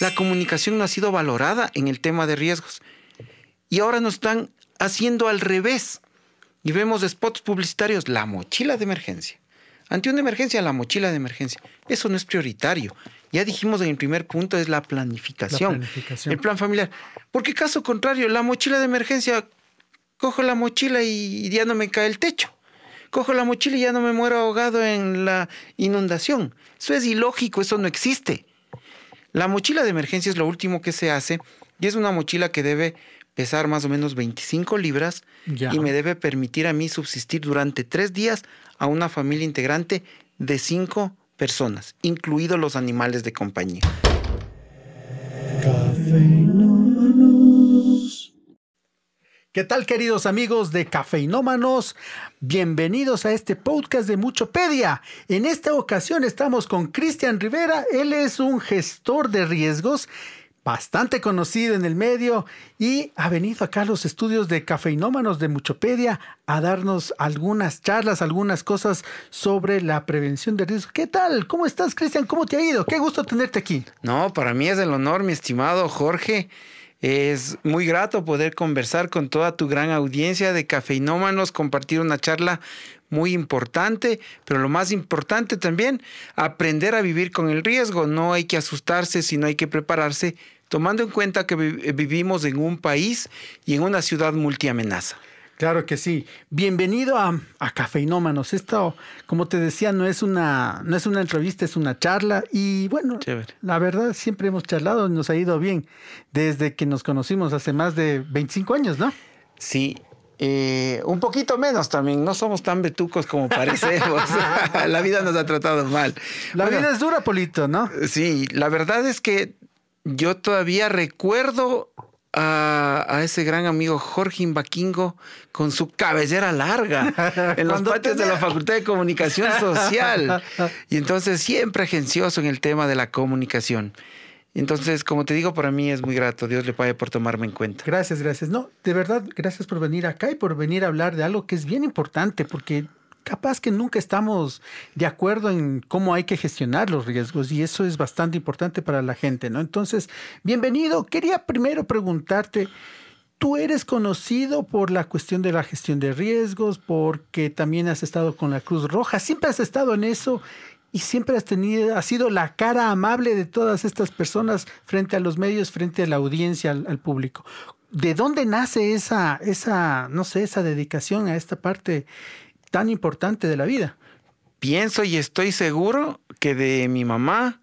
La comunicación no ha sido valorada en el tema de riesgos. Y ahora nos están haciendo al revés. Y vemos spots publicitarios, la mochila de emergencia. Ante una emergencia, la mochila de emergencia. Eso no es prioritario. Ya dijimos en el primer punto, es la planificación, El plan familiar. Porque caso contrario, la mochila de emergencia, cojo la mochila y ya no me cae el techo cojo la mochila y ya no me muero ahogado en la inundación. Eso es ilógico, eso no existe. La mochila de emergencia es lo último que se hace y es una mochila que debe pesar más o menos 25 libras y me debe permitir a mí subsistir durante tres días a una familia integrante de cinco personas, incluidos los animales de compañía. ¿Qué tal, queridos amigos de Cafeinómanos? Bienvenidos a este podcast de Muchopedia. En esta ocasión estamos con Cristian Rivera. Él es un gestor de riesgos bastante conocido en el medio y ha venido acá a los estudios de Cafeinómanos de Muchopedia a darnos algunas charlas, algunas cosas sobre la prevención de riesgos. ¿Qué tal? ¿Cómo estás, Cristian? ¿Cómo te ha ido? Qué gusto tenerte aquí. No, para mí es el honor, mi estimado Jorge. Es muy grato poder conversar con toda tu gran audiencia de cafeinómanos, compartir una charla muy importante, pero lo más importante también, aprender a vivir con el riesgo. No hay que asustarse, sino hay que prepararse, tomando en cuenta que vivimos en un país y en una ciudad multiamenaza. Claro que sí. Bienvenido a, Cafeinómanos. Esto, como te decía, no es una, no es una entrevista, es una charla. Y bueno, la verdad, siempre hemos charlado y nos ha ido bien desde que nos conocimos hace más de 25 años, ¿no? Sí. Eh, un poquito menos también, no somos tan betucos como parecemos. la vida nos ha tratado mal. La vida es dura, Polito, ¿no? Sí, la verdad es que yo todavía recuerdo a, ese gran amigo Jorge Imbaquingo con su cabellera larga en los patios de la Facultad de Comunicación Social. y entonces siempre agencioso en el tema de la comunicación. Entonces, como te digo, para mí es muy grato. Dios le pague por tomarme en cuenta. Gracias, gracias. No, de verdad, gracias por venir acá y por venir a hablar de algo que es bien importante, porque capaz que nunca estamos de acuerdo en cómo hay que gestionar los riesgos y eso es bastante importante para la gente, ¿no? Entonces, bienvenido. Quería primero preguntarte, tú eres conocido por la cuestión de la gestión de riesgos, porque también has estado con la Cruz Roja, siempre has estado en eso y siempre has tenido, sido la cara amable de todas estas personas frente a los medios, frente a la audiencia, al, público. ¿De dónde nace esa, esa, no sé, esa dedicación a esta parte tan importante de la vida. Pienso y estoy seguro que de mi mamá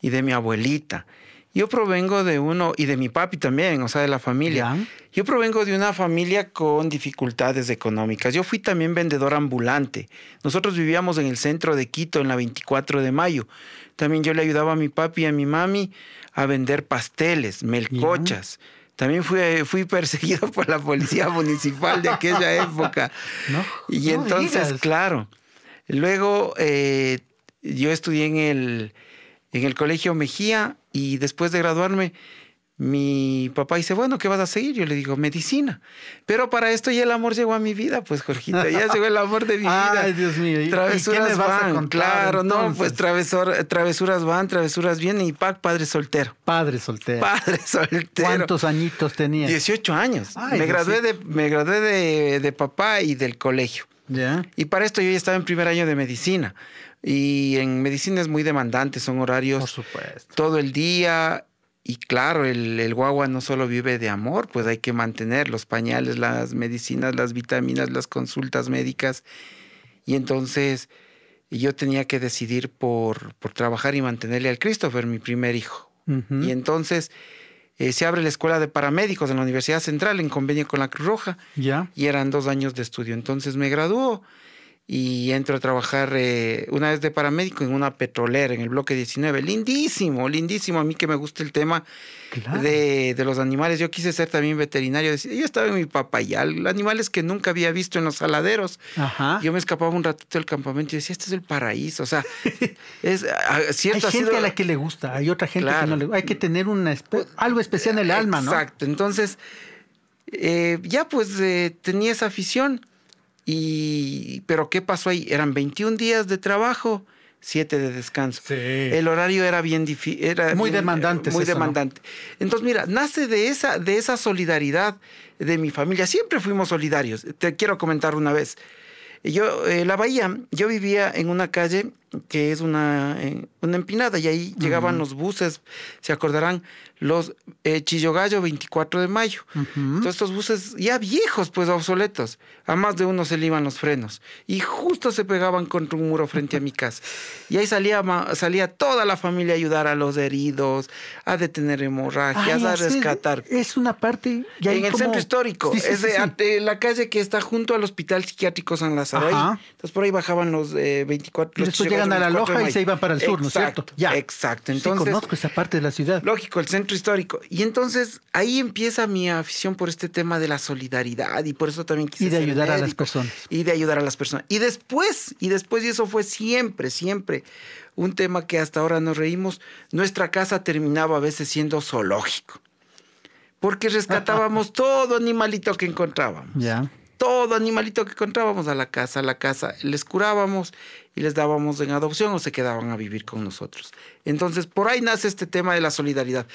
y de mi abuelita. Yo provengo de uno, y de mi papi también, o sea, de la familia. Yo provengo de una familia con dificultades económicas. Yo fui también vendedor ambulante. Nosotros vivíamos en el centro de Quito, en la 24 de mayo. También yo le ayudaba a mi papi y a mi mami a vender pasteles, melcochas. También eh, fui, perseguido por la policía municipal de aquella época. y entonces, claro. Luego eh, yo estudié en en el Colegio Mejía y después de graduarme mi papá dice, bueno, ¿qué vas a seguir? Yo le digo, medicina. Pero para esto ya el amor llegó a mi vida, pues, Jorgita, ya llegó el amor de mi vida. Ay, Dios mío. ¿Y ¿qué me vas claro, no, pues travesor, travesuras van, travesuras vienen y Pac, padre soltero. Padre soltero. Padre soltero. ¿Cuántos añitos tenía? 18 años. me, gradué de, me de, papá y del colegio. Y para esto yo ya estaba en primer año de medicina. Y en medicina es muy demandante, son horarios todo el día y claro, el, guagua no solo vive de amor, pues hay que mantener los pañales, las medicinas, las vitaminas, las consultas médicas. Y entonces yo tenía que decidir por, trabajar y mantenerle al Christopher, mi primer hijo. Y entonces eh, se abre la escuela de paramédicos en la Universidad Central en convenio con la Cruz Roja. ¿Ya? Y eran dos años de estudio. Entonces me graduó y entro a trabajar eh, una vez de paramédico en una petrolera, en el bloque 19. Lindísimo, lindísimo. A mí que me gusta el tema de, los animales. Yo quise ser también veterinario. Yo estaba en mi papayal, animales que nunca había visto en los saladeros. Yo me escapaba un ratito del campamento y decía, este es el paraíso. O sea, es ah, cierto. Hay gente a la que le gusta, hay otra gente que no le gusta. Hay que tener una, algo especial en el alma, ¿no? Exacto. Entonces, eh, ya pues eh, tenía esa afición y, pero ¿qué pasó ahí? Eran 21 días de trabajo, 7 de descanso. Sí. El horario era bien difícil. Era muy demandante. Muy demandante. Entonces, mira, nace de esa, de esa solidaridad de mi familia. Siempre fuimos solidarios. Te quiero comentar una vez. Yo, eh, la Bahía, yo vivía en una calle que es una, eh, una empinada, y ahí llegaban los buses, se acordarán, los Chillo eh, Chillogallo 24 de mayo. estos buses ya viejos, pues obsoletos. A más de uno se le iban los frenos. Y justo se pegaban contra un muro frente a mi casa. Y ahí salía, salía toda la familia a ayudar a los heridos, a detener hemorragias, a rescatar. Es una parte... en el centro histórico, es de la calle que está junto al Hospital Psiquiátrico San Lázaro. Entonces por ahí bajaban los 24... Eh, los a la Loja y se iban para el sur, ¿no es cierto? Ya. Exacto. Entonces, conozco esa parte de la ciudad. Lógico, el centro histórico. Y entonces ahí empieza mi afición por este tema de la solidaridad y por eso también quise. Y de ayudar a las personas. Y de ayudar a las personas. Y después, y después, y eso fue siempre, siempre un tema que hasta ahora nos reímos, nuestra casa terminaba a veces siendo zoológico porque rescatábamos todo animalito que encontrábamos. Ya todo animalito que encontrábamos a la casa, a la casa, les curábamos y les dábamos en adopción o se quedaban a vivir con nosotros. Entonces, por ahí nace este tema de la solidaridad.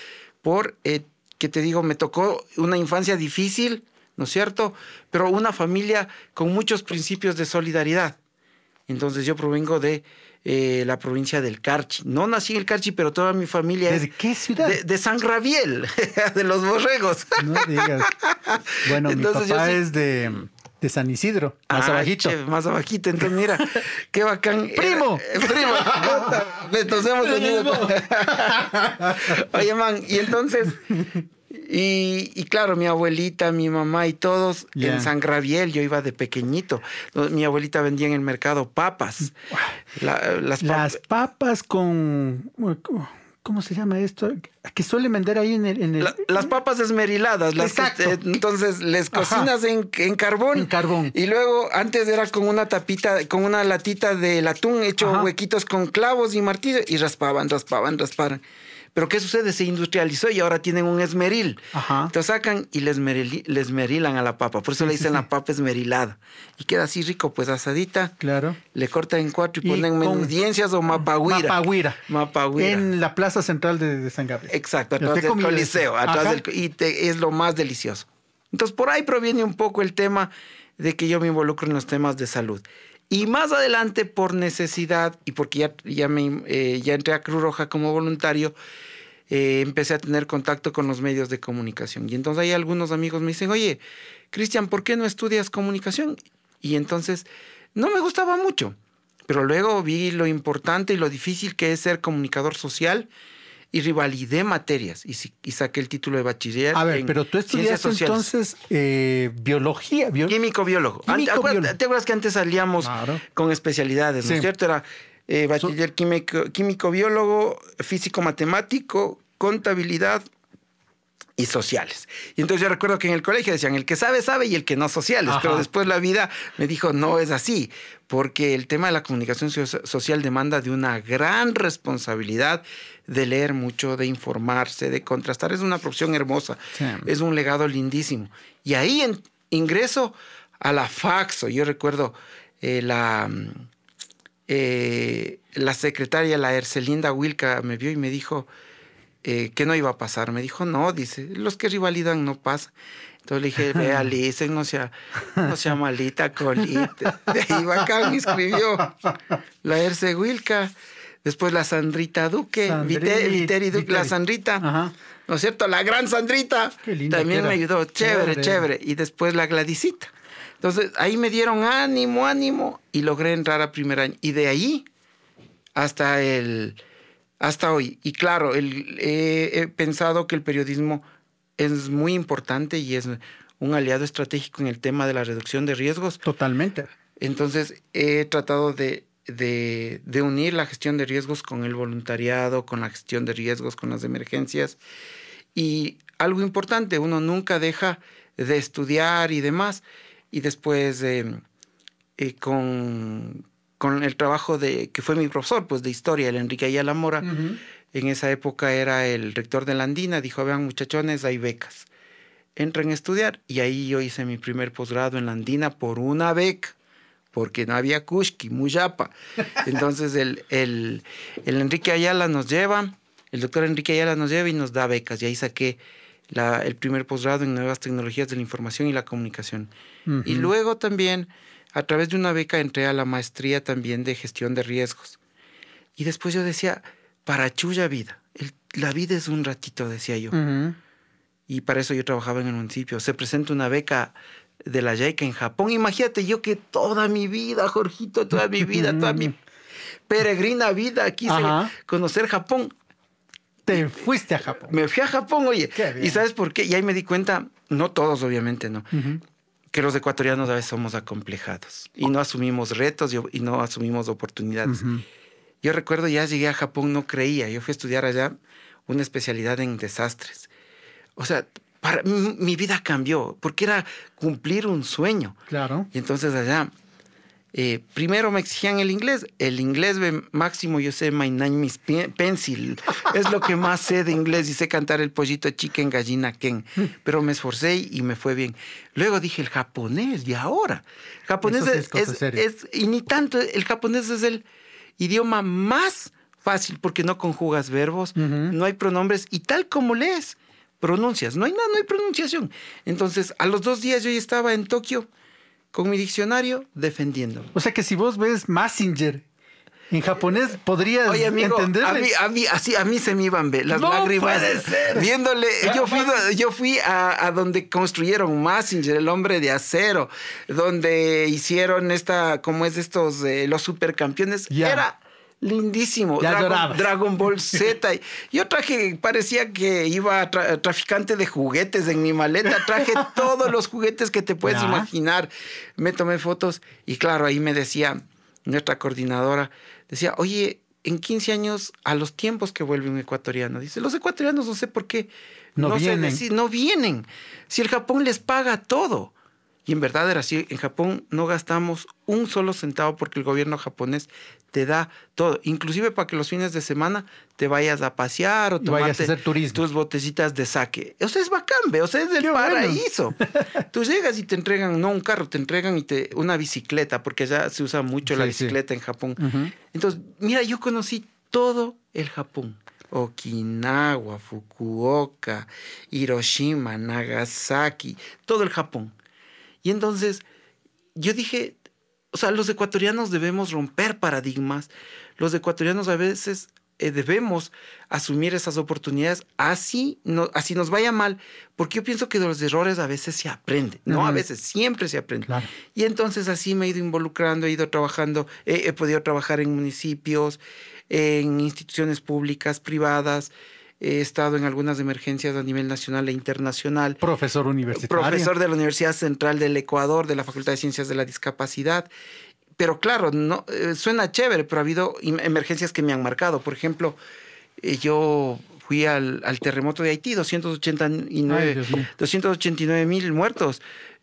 Por, eh, que te digo, me tocó una infancia difícil, ¿no es cierto? Pero una familia con muchos principios de solidaridad. Entonces yo provengo de eh, la provincia del Carchi. No nací en el Carchi, pero toda mi familia ¿De qué ciudad? De, San Rabiel, de los borregos. No digas. Bueno, mi papá es de de San Isidro, más ah, abajito. más abajito, entonces mira, qué bacán. ¡Primo! Eh, eh, ¡Primo! entonces hemos venido. Oye, man, y entonces... Y, claro, mi abuelita, mi mamá y todos en San Graviel, yo iba de pequeñito. Mi abuelita vendía en el mercado papas. las papas con ¿Cómo se llama esto? Que suelen vender ahí en el... las papas esmeriladas. Las entonces, les cocinas en, carbón. En carbón. Y luego, antes era con una tapita, con una latita de latún, hecho huequitos con clavos y martillo y raspaban, raspaban. raspaban. Pero ¿qué sucede? Se industrializó y ahora tienen un esmeril. te sacan y les, esmerilan a la papa. Por eso le dicen la papa esmerilada. Y queda así rico, pues asadita. Claro. Le cortan en cuatro y, ponen ponen audiencias o mapaguira. mapaguira En la plaza central de, San Gabriel. Exacto, atrás del coliseo. Atrás del, y es lo más delicioso. Entonces por ahí proviene un poco el tema de que yo me involucro en los temas de salud. Y más adelante, por necesidad y porque ya, ya, eh, ya entré a Cruz Roja como voluntario, eh, empecé a tener contacto con los medios de comunicación. Y entonces ahí algunos amigos me dicen, oye, Cristian, ¿por qué no estudias comunicación? Y entonces no me gustaba mucho, pero luego vi lo importante y lo difícil que es ser comunicador social y rivalidé materias y, saqué el título de bachiller. A ver, pero tú estudiaste entonces eh, biología. Químico -biólogo. te acuerdas que antes salíamos con especialidades, ¿no es cierto? Era eh, bachiller químico químico biólogo físico matemático contabilidad y sociales. Y entonces yo recuerdo que en el colegio decían, el que sabe, sabe y el que no, sociales. Pero después la vida me dijo, no es así, porque el tema de la comunicación social demanda de una gran responsabilidad de leer mucho, de informarse, de contrastar. Es una profesión hermosa, es un legado lindísimo. Y ahí ingreso a la Faxo. Yo recuerdo eh, la, eh, la secretaria, la Ercelinda Wilca, me vio y me dijo eh, que no iba a pasar. Me dijo, no, dice, los que rivalidan no pasan. Entonces le dije, vea, Alice no sea, no sea malita, colita. De ahí me escribió la Erce Wilca. Después la Sandrita Duque, Viteri, Duque, la Sandrita. ¿no es cierto? La gran Sandrita también me ayudó, chévere, chévere, Y después la Gladysita. Entonces ahí me dieron ánimo, ánimo y logré entrar a primer año. Y de ahí hasta el hasta hoy. Y claro, he pensado que el periodismo es muy importante y es un aliado estratégico en el tema de la reducción de riesgos. Totalmente. Entonces, he tratado de, unir la gestión de riesgos con el voluntariado, con la gestión de riesgos, con las emergencias. Y algo importante, uno nunca deja de estudiar y demás. Y después, em, eh, con, con el trabajo de que fue mi profesor pues de historia, el Enrique Ayala Mora. En esa época era el rector de la Andina, dijo, vean muchachones, hay becas. Entren a estudiar y ahí yo hice mi primer posgrado en la Andina por una beca porque no había Kushki, Muyapa. Entonces el, el, Enrique Ayala nos lleva, el doctor Enrique Ayala nos lleva y nos da becas. Y ahí saqué la, el primer posgrado en nuevas tecnologías de la información y la comunicación. Y luego también a través de una beca entré a la maestría también de gestión de riesgos. Y después yo decía, para chulla vida. la vida es un ratito, decía yo. Y para eso yo trabajaba en el municipio. Se presenta una beca de la JICA en Japón. Imagínate yo que toda mi vida, Jorgito, toda mi vida, toda mi peregrina vida quise conocer Japón. Te fuiste a Japón. Me fui a Japón, oye. ¿Y sabes por qué? Y ahí me di cuenta, no todos obviamente, ¿no? que los ecuatorianos a veces somos acomplejados y oh. no asumimos retos y, no asumimos oportunidades. Yo recuerdo, ya llegué a Japón, no creía. Yo fui a estudiar allá una especialidad en desastres. O sea, para, mi vida cambió porque era cumplir un sueño. Claro. Y entonces allá eh, primero me exigían el inglés. El inglés, máximo, yo sé my name is pencil. Es lo que más sé de inglés y sé cantar el pollito chicken, gallina, ken. Pero me esforcé y me fue bien. Luego dije el japonés, y ahora. El japonés es, ni tanto, el japonés es el idioma más fácil porque no conjugas verbos, no hay pronombres y tal como lees, pronuncias. No hay nada, no hay pronunciación. Entonces, a los dos días yo ya estaba en Tokio con mi diccionario defendiendo. O sea que si vos ves Massinger en japonés podrías Oye, A mí, así, a mí se me iban las no Puede ser. Viéndole, yo fui, a, donde construyeron Massinger, el hombre de acero, donde hicieron esta, como es estos, los supercampeones. Era lindísimo. Dragon, Ball Z. Yo traje, parecía que iba traficante de juguetes en mi maleta. Traje todos los juguetes que te puedes imaginar. Me tomé fotos y claro, ahí me decía nuestra coordinadora, decía, oye, en 15 años a los tiempos que vuelve un ecuatoriano. Dice, los ecuatorianos no sé por qué no, vienen. no vienen. Si el Japón les paga todo. Y en verdad era así. En Japón no gastamos un solo centavo porque el gobierno japonés te da todo, inclusive para que los fines de semana te vayas a pasear o vayas a hacer tus botecitas de saque. O sea, es bacán, o sea, es del paraíso. Tú llegas y te entregan, no un carro, te entregan una bicicleta, porque ya se usa mucho la bicicleta en Japón. Entonces, mira, yo conocí todo el Japón. Okinawa, Fukuoka, Hiroshima, Nagasaki, todo el Japón. Y entonces yo dije, o sea, los ecuatorianos debemos romper paradigmas. Los ecuatorianos a veces eh, debemos asumir esas oportunidades así, no, así nos vaya mal, porque yo pienso que de los errores a veces se aprende, no, a veces siempre se aprende. Y entonces así me he ido involucrando, he ido trabajando, he podido trabajar en municipios, en instituciones públicas, privadas, he estado en algunas emergencias a nivel nacional e internacional. Profesor universitario. Profesor de la Universidad Central del Ecuador, de la Facultad de Ciencias de la Discapacidad. Pero claro, eh, suena chévere, pero ha habido em-, emergencias que me han marcado. Por ejemplo, eh, yo fui al, terremoto de Haití, 289 mil muertos.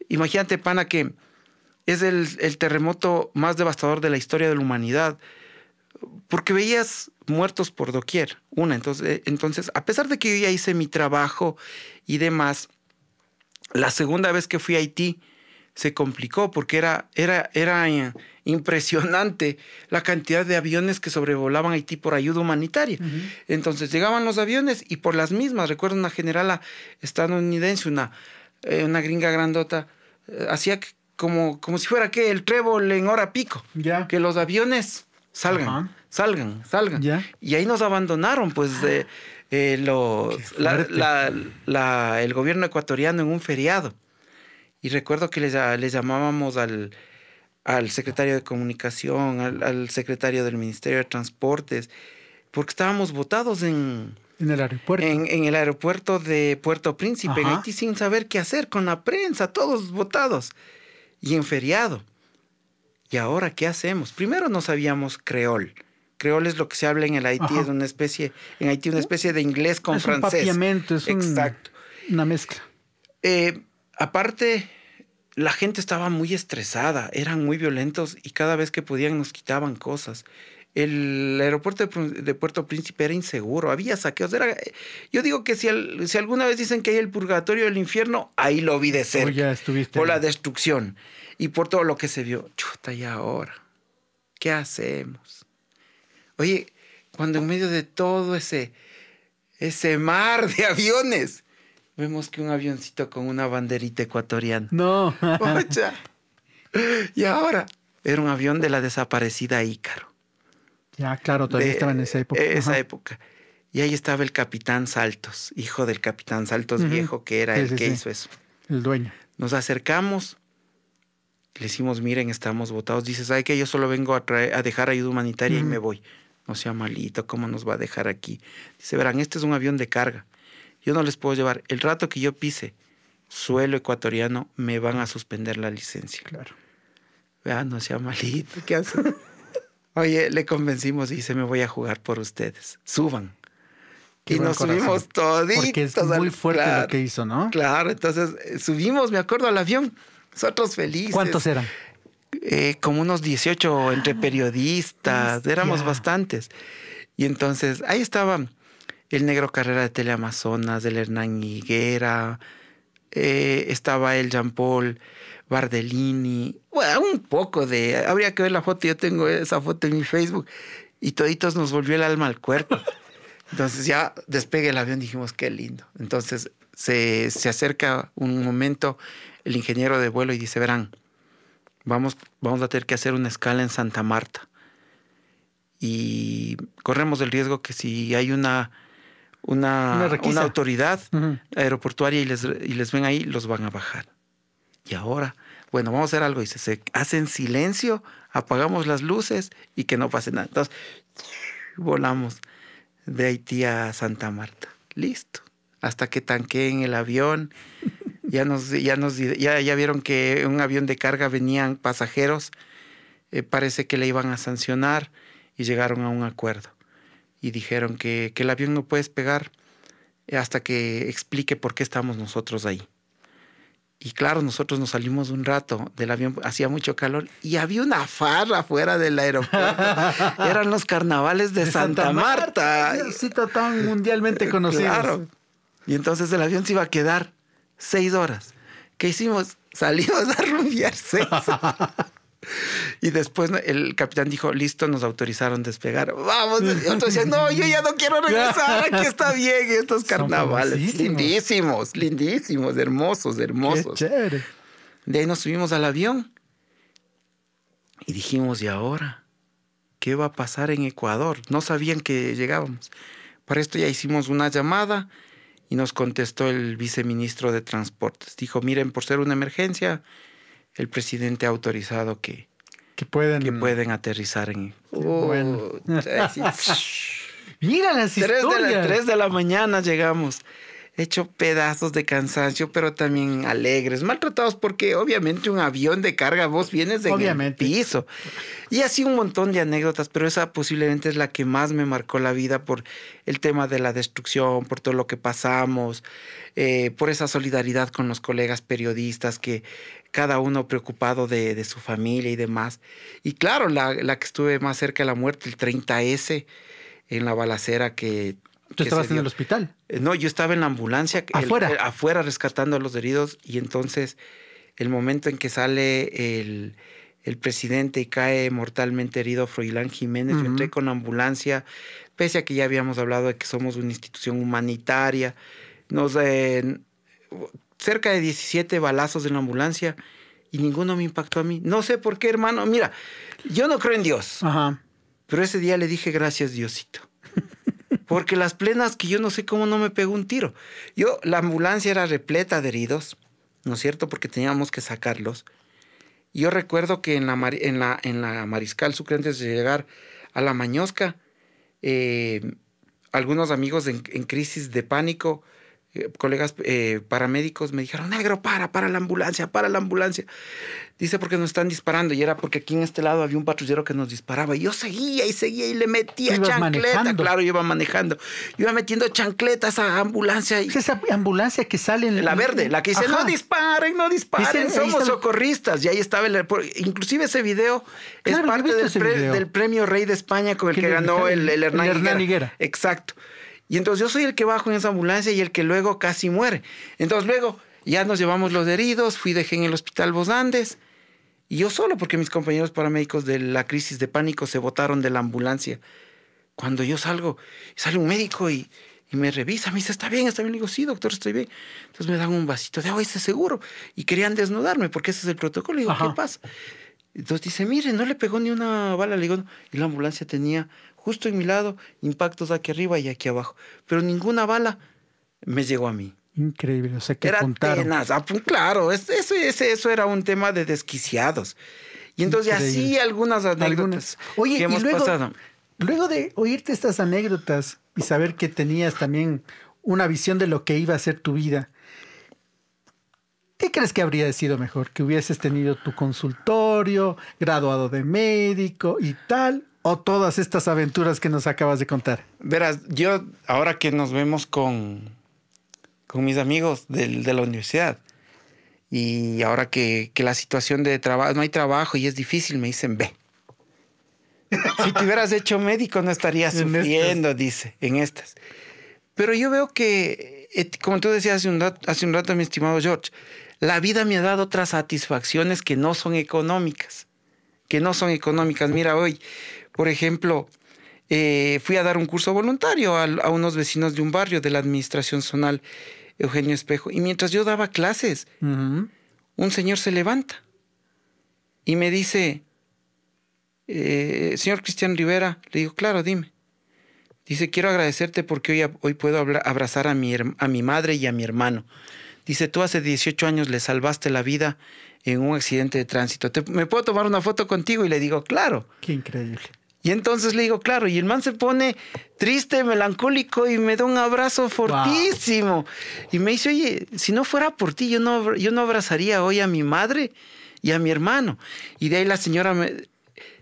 Imagínate, pana, que es el, el terremoto más devastador de la historia de la humanidad. Porque veías muertos por doquier, una. Entonces, eh, entonces, a pesar de que yo ya hice mi trabajo y demás, la segunda vez que fui a Haití se complicó porque era, era, era eh, impresionante la cantidad de aviones que sobrevolaban Haití por ayuda humanitaria. Entonces llegaban los aviones y por las mismas, recuerdo una generala estadounidense, una, eh, una gringa grandota, hacía como, como si fuera que el trébol en hora pico, que los aviones salgan, salgan, salgan. Y ahí nos abandonaron, pues de eh, los, el gobierno ecuatoriano en un feriado. Y recuerdo que les, llamábamos al, al, secretario de comunicación, al, secretario del Ministerio de Transportes, porque estábamos votados en... En el aeropuerto. En, el aeropuerto de Puerto Príncipe, y sin saber qué hacer, con la prensa, todos votados. Y en feriado. ¿Y ahora qué hacemos? Primero no sabíamos creol. Creol es lo que se habla en el Haití, es una especie, en Haití una especie de inglés con francés. es Exacto. una mezcla. Eh, aparte, la gente estaba muy estresada, eran muy violentos y cada vez que podían nos quitaban cosas. El aeropuerto de, Puerto Príncipe era inseguro, había saqueos. yo digo que si, alguna vez dicen que hay el purgatorio del infierno, ahí lo vi de O la destrucción y por todo lo que se vio. Chuta, ¿y ahora? ¿Qué hacemos? Oye, cuando en medio de todo ese, ese mar de aviones, vemos que un avioncito con una banderita ecuatoriana. No. Ocha. Y ahora, era un avión de la desaparecida Ícaro. Ya, claro, todavía estaba en esa época. Esa época. Y ahí estaba el capitán Saltos, hijo del capitán Saltos viejo, que era el que hizo eso. El dueño. Nos acercamos le decimos, miren, estamos votados. dices ay que Yo solo vengo a, a dejar ayuda humanitaria y me voy. No sea malito, ¿cómo nos va a dejar aquí? Dice, verán, este es un avión de carga. Yo no les puedo llevar. El rato que yo pise suelo ecuatoriano, me van a suspender la licencia. Claro. Vean, ah, no sea malito, ¿qué hace? Oye, le convencimos y dice, me voy a jugar por ustedes. Suban. y nos subimos toditos. Porque es muy fuerte lo que hizo, ¿no? Claro, entonces eh, subimos, me acuerdo, al avión nosotros felices. ¿Cuántos eran? Eh, como unos 18 entre periodistas, éramos bastantes. Y entonces ahí estaba el Negro Carrera de Teleamazonas, del Hernán Higuera, eh, estaba el Jean Paul Bardellini, un poco de, habría que ver la foto, yo tengo esa foto en mi Facebook, y toditos nos volvió el alma al cuerpo. Entonces ya despegue el avión, dijimos, qué lindo. Entonces se, se acerca un momento el ingeniero de vuelo y dice, verán, vamos, vamos a tener que hacer una escala en Santa Marta. Y corremos el riesgo que si hay una, una, autoridad aeroportuaria y les, ven ahí, los van a bajar. Y ahora, bueno, vamos a hacer algo. Y se hacen silencio, apagamos las luces y que no pase nada. Entonces, volamos de Haití a Santa Marta. Listo. Hasta que tanqueen el avión, ya nos, ya nos, ya, vieron que un avión de carga venían pasajeros, eh, parece que le iban a sancionar y llegaron a un acuerdo. Y dijeron que, el avión no puedes pegar hasta que explique por qué estamos nosotros ahí. Y claro, nosotros nos salimos un rato del avión, hacía mucho calor y había una farra fuera del aeropuerto. Eran los carnavales de, Santa, Marta. Marta. Cita tan mundialmente conocido. Y entonces el avión se iba a quedar seis horas. ¿Qué hicimos? Salimos a rumbear seis Y después el capitán dijo, listo, nos autorizaron despegar. Vamos. Y otro no, yo ya no quiero regresar, aquí está bien, estos carnavales. Lindísimos, lindísimos, hermosos, hermosos. Qué De ahí nos subimos al avión y dijimos, ¿y ahora? ¿Qué va a pasar en Ecuador? No sabían que llegábamos. Para esto ya hicimos una llamada y nos contestó el viceministro de Transportes. Dijo, miren, por ser una emergencia, el presidente ha autorizado que, que, pueden... que pueden aterrizar en... Oh, bueno. Mira las tres tres de la mañana llegamos hecho pedazos de cansancio, pero también alegres, maltratados, porque obviamente un avión de carga, vos vienes de el piso. Y así un montón de anécdotas, pero esa posiblemente es la que más me marcó la vida por el tema de la destrucción, por todo lo que pasamos, eh, por esa solidaridad con los colegas periodistas que cada uno preocupado de, su familia y demás. Y claro, la, la que estuve más cerca de la muerte, el 30S, en la balacera que ¿Tú estabas en el hospital? Eh, no, yo estaba en la ambulancia. ¿Afuera? Eh, afuera rescatando a los heridos y entonces el momento en que sale el, presidente y cae mortalmente herido Froilán Jiménez, yo entré con ambulancia, pese a que ya habíamos hablado de que somos una institución humanitaria, nos... Eh, cerca de 17 balazos en la ambulancia y ninguno me impactó a mí. No sé por qué, hermano. Mira, yo no creo en Dios. Pero ese día le dije gracias, Diosito. Porque las plenas que yo no sé cómo no me pegó un tiro. Yo, la ambulancia era repleta de heridos, ¿no es cierto? Porque teníamos que sacarlos. Yo recuerdo que en la, en la, en la Mariscal Sucre, antes de llegar a la Mañosca, eh, algunos amigos en crisis de pánico eh, colegas eh, paramédicos me dijeron, negro, para, para la ambulancia, para la ambulancia. Dice, porque nos están disparando. Y era porque aquí en este lado había un patrullero que nos disparaba. Y yo seguía y seguía y le metía chancleta. Claro, yo iba manejando. Yo iba metiendo chancletas a esa ambulancia. Y... esa ambulancia que sale en la verde, la que dice, no disparen, no disparen, somos socorristas. Y ahí estaba el... Inclusive ese video es parte del, premio Rey de España con el que ganó el, Hernán, el Hernán Exacto. Y entonces yo soy el que bajo en esa ambulancia y el que luego casi muere. Entonces luego ya nos llevamos los heridos, fui dejé en el hospital Vos Y yo solo, porque mis compañeros paramédicos de la crisis de pánico se botaron de la ambulancia. Cuando yo salgo, sale un médico y, me revisa, me dice, está bien, está bien. Le digo, sí, doctor, estoy bien. Entonces me dan un vasito de agua, este seguro. Y querían desnudarme porque ese es el protocolo. Le digo, ¿qué pasa? Entonces dice, mire, no le pegó ni una bala. Le digo, y la ambulancia tenía justo en mi lado, impactos aquí arriba y aquí abajo. Pero ninguna bala me llegó a mí. Increíble, o sea que era apuntaron. Ah, pues, claro, eso, eso, era un tema de desquiciados. Y entonces así algunas anécdotas algunas. que hemos luego, pasado. Luego de oírte estas anécdotas y saber que tenías también una visión de lo que iba a ser tu vida, ¿Qué crees que habría sido mejor? ¿Que hubieses tenido tu consultorio, graduado de médico y tal? o todas estas aventuras que nos acabas de contar? Verás, yo ahora que nos vemos con, con mis amigos de la universidad y ahora que, la situación de trabajo, no hay trabajo y es difícil, me dicen, ve. si te hubieras hecho médico no estarías sufriendo, dice, en estas. Pero yo veo que, eh, como tú decías hace un, hace un rato, mi estimado George, la vida me ha dado otras satisfacciones que no son económicas, que no son económicas. Mira, hoy por ejemplo, eh, fui a dar un curso voluntario a, unos vecinos de un barrio de la administración zonal Eugenio Espejo. Y mientras yo daba clases, un señor se levanta y me dice, eh, señor Cristian Rivera, le digo, claro, dime. Dice, quiero agradecerte porque hoy, hoy puedo abrazar a mi, a mi madre y a mi hermano. Dice, tú hace 18 años le salvaste la vida en un accidente de tránsito. ¿Me puedo tomar una foto contigo? Y le digo, claro. Qué increíble. Y entonces le digo, claro, y el man se pone triste, melancólico y me da un abrazo fortísimo. Y me dice, oye, si no fuera por ti, yo no, yo no abrazaría hoy a mi madre y a mi hermano. Y de ahí la señora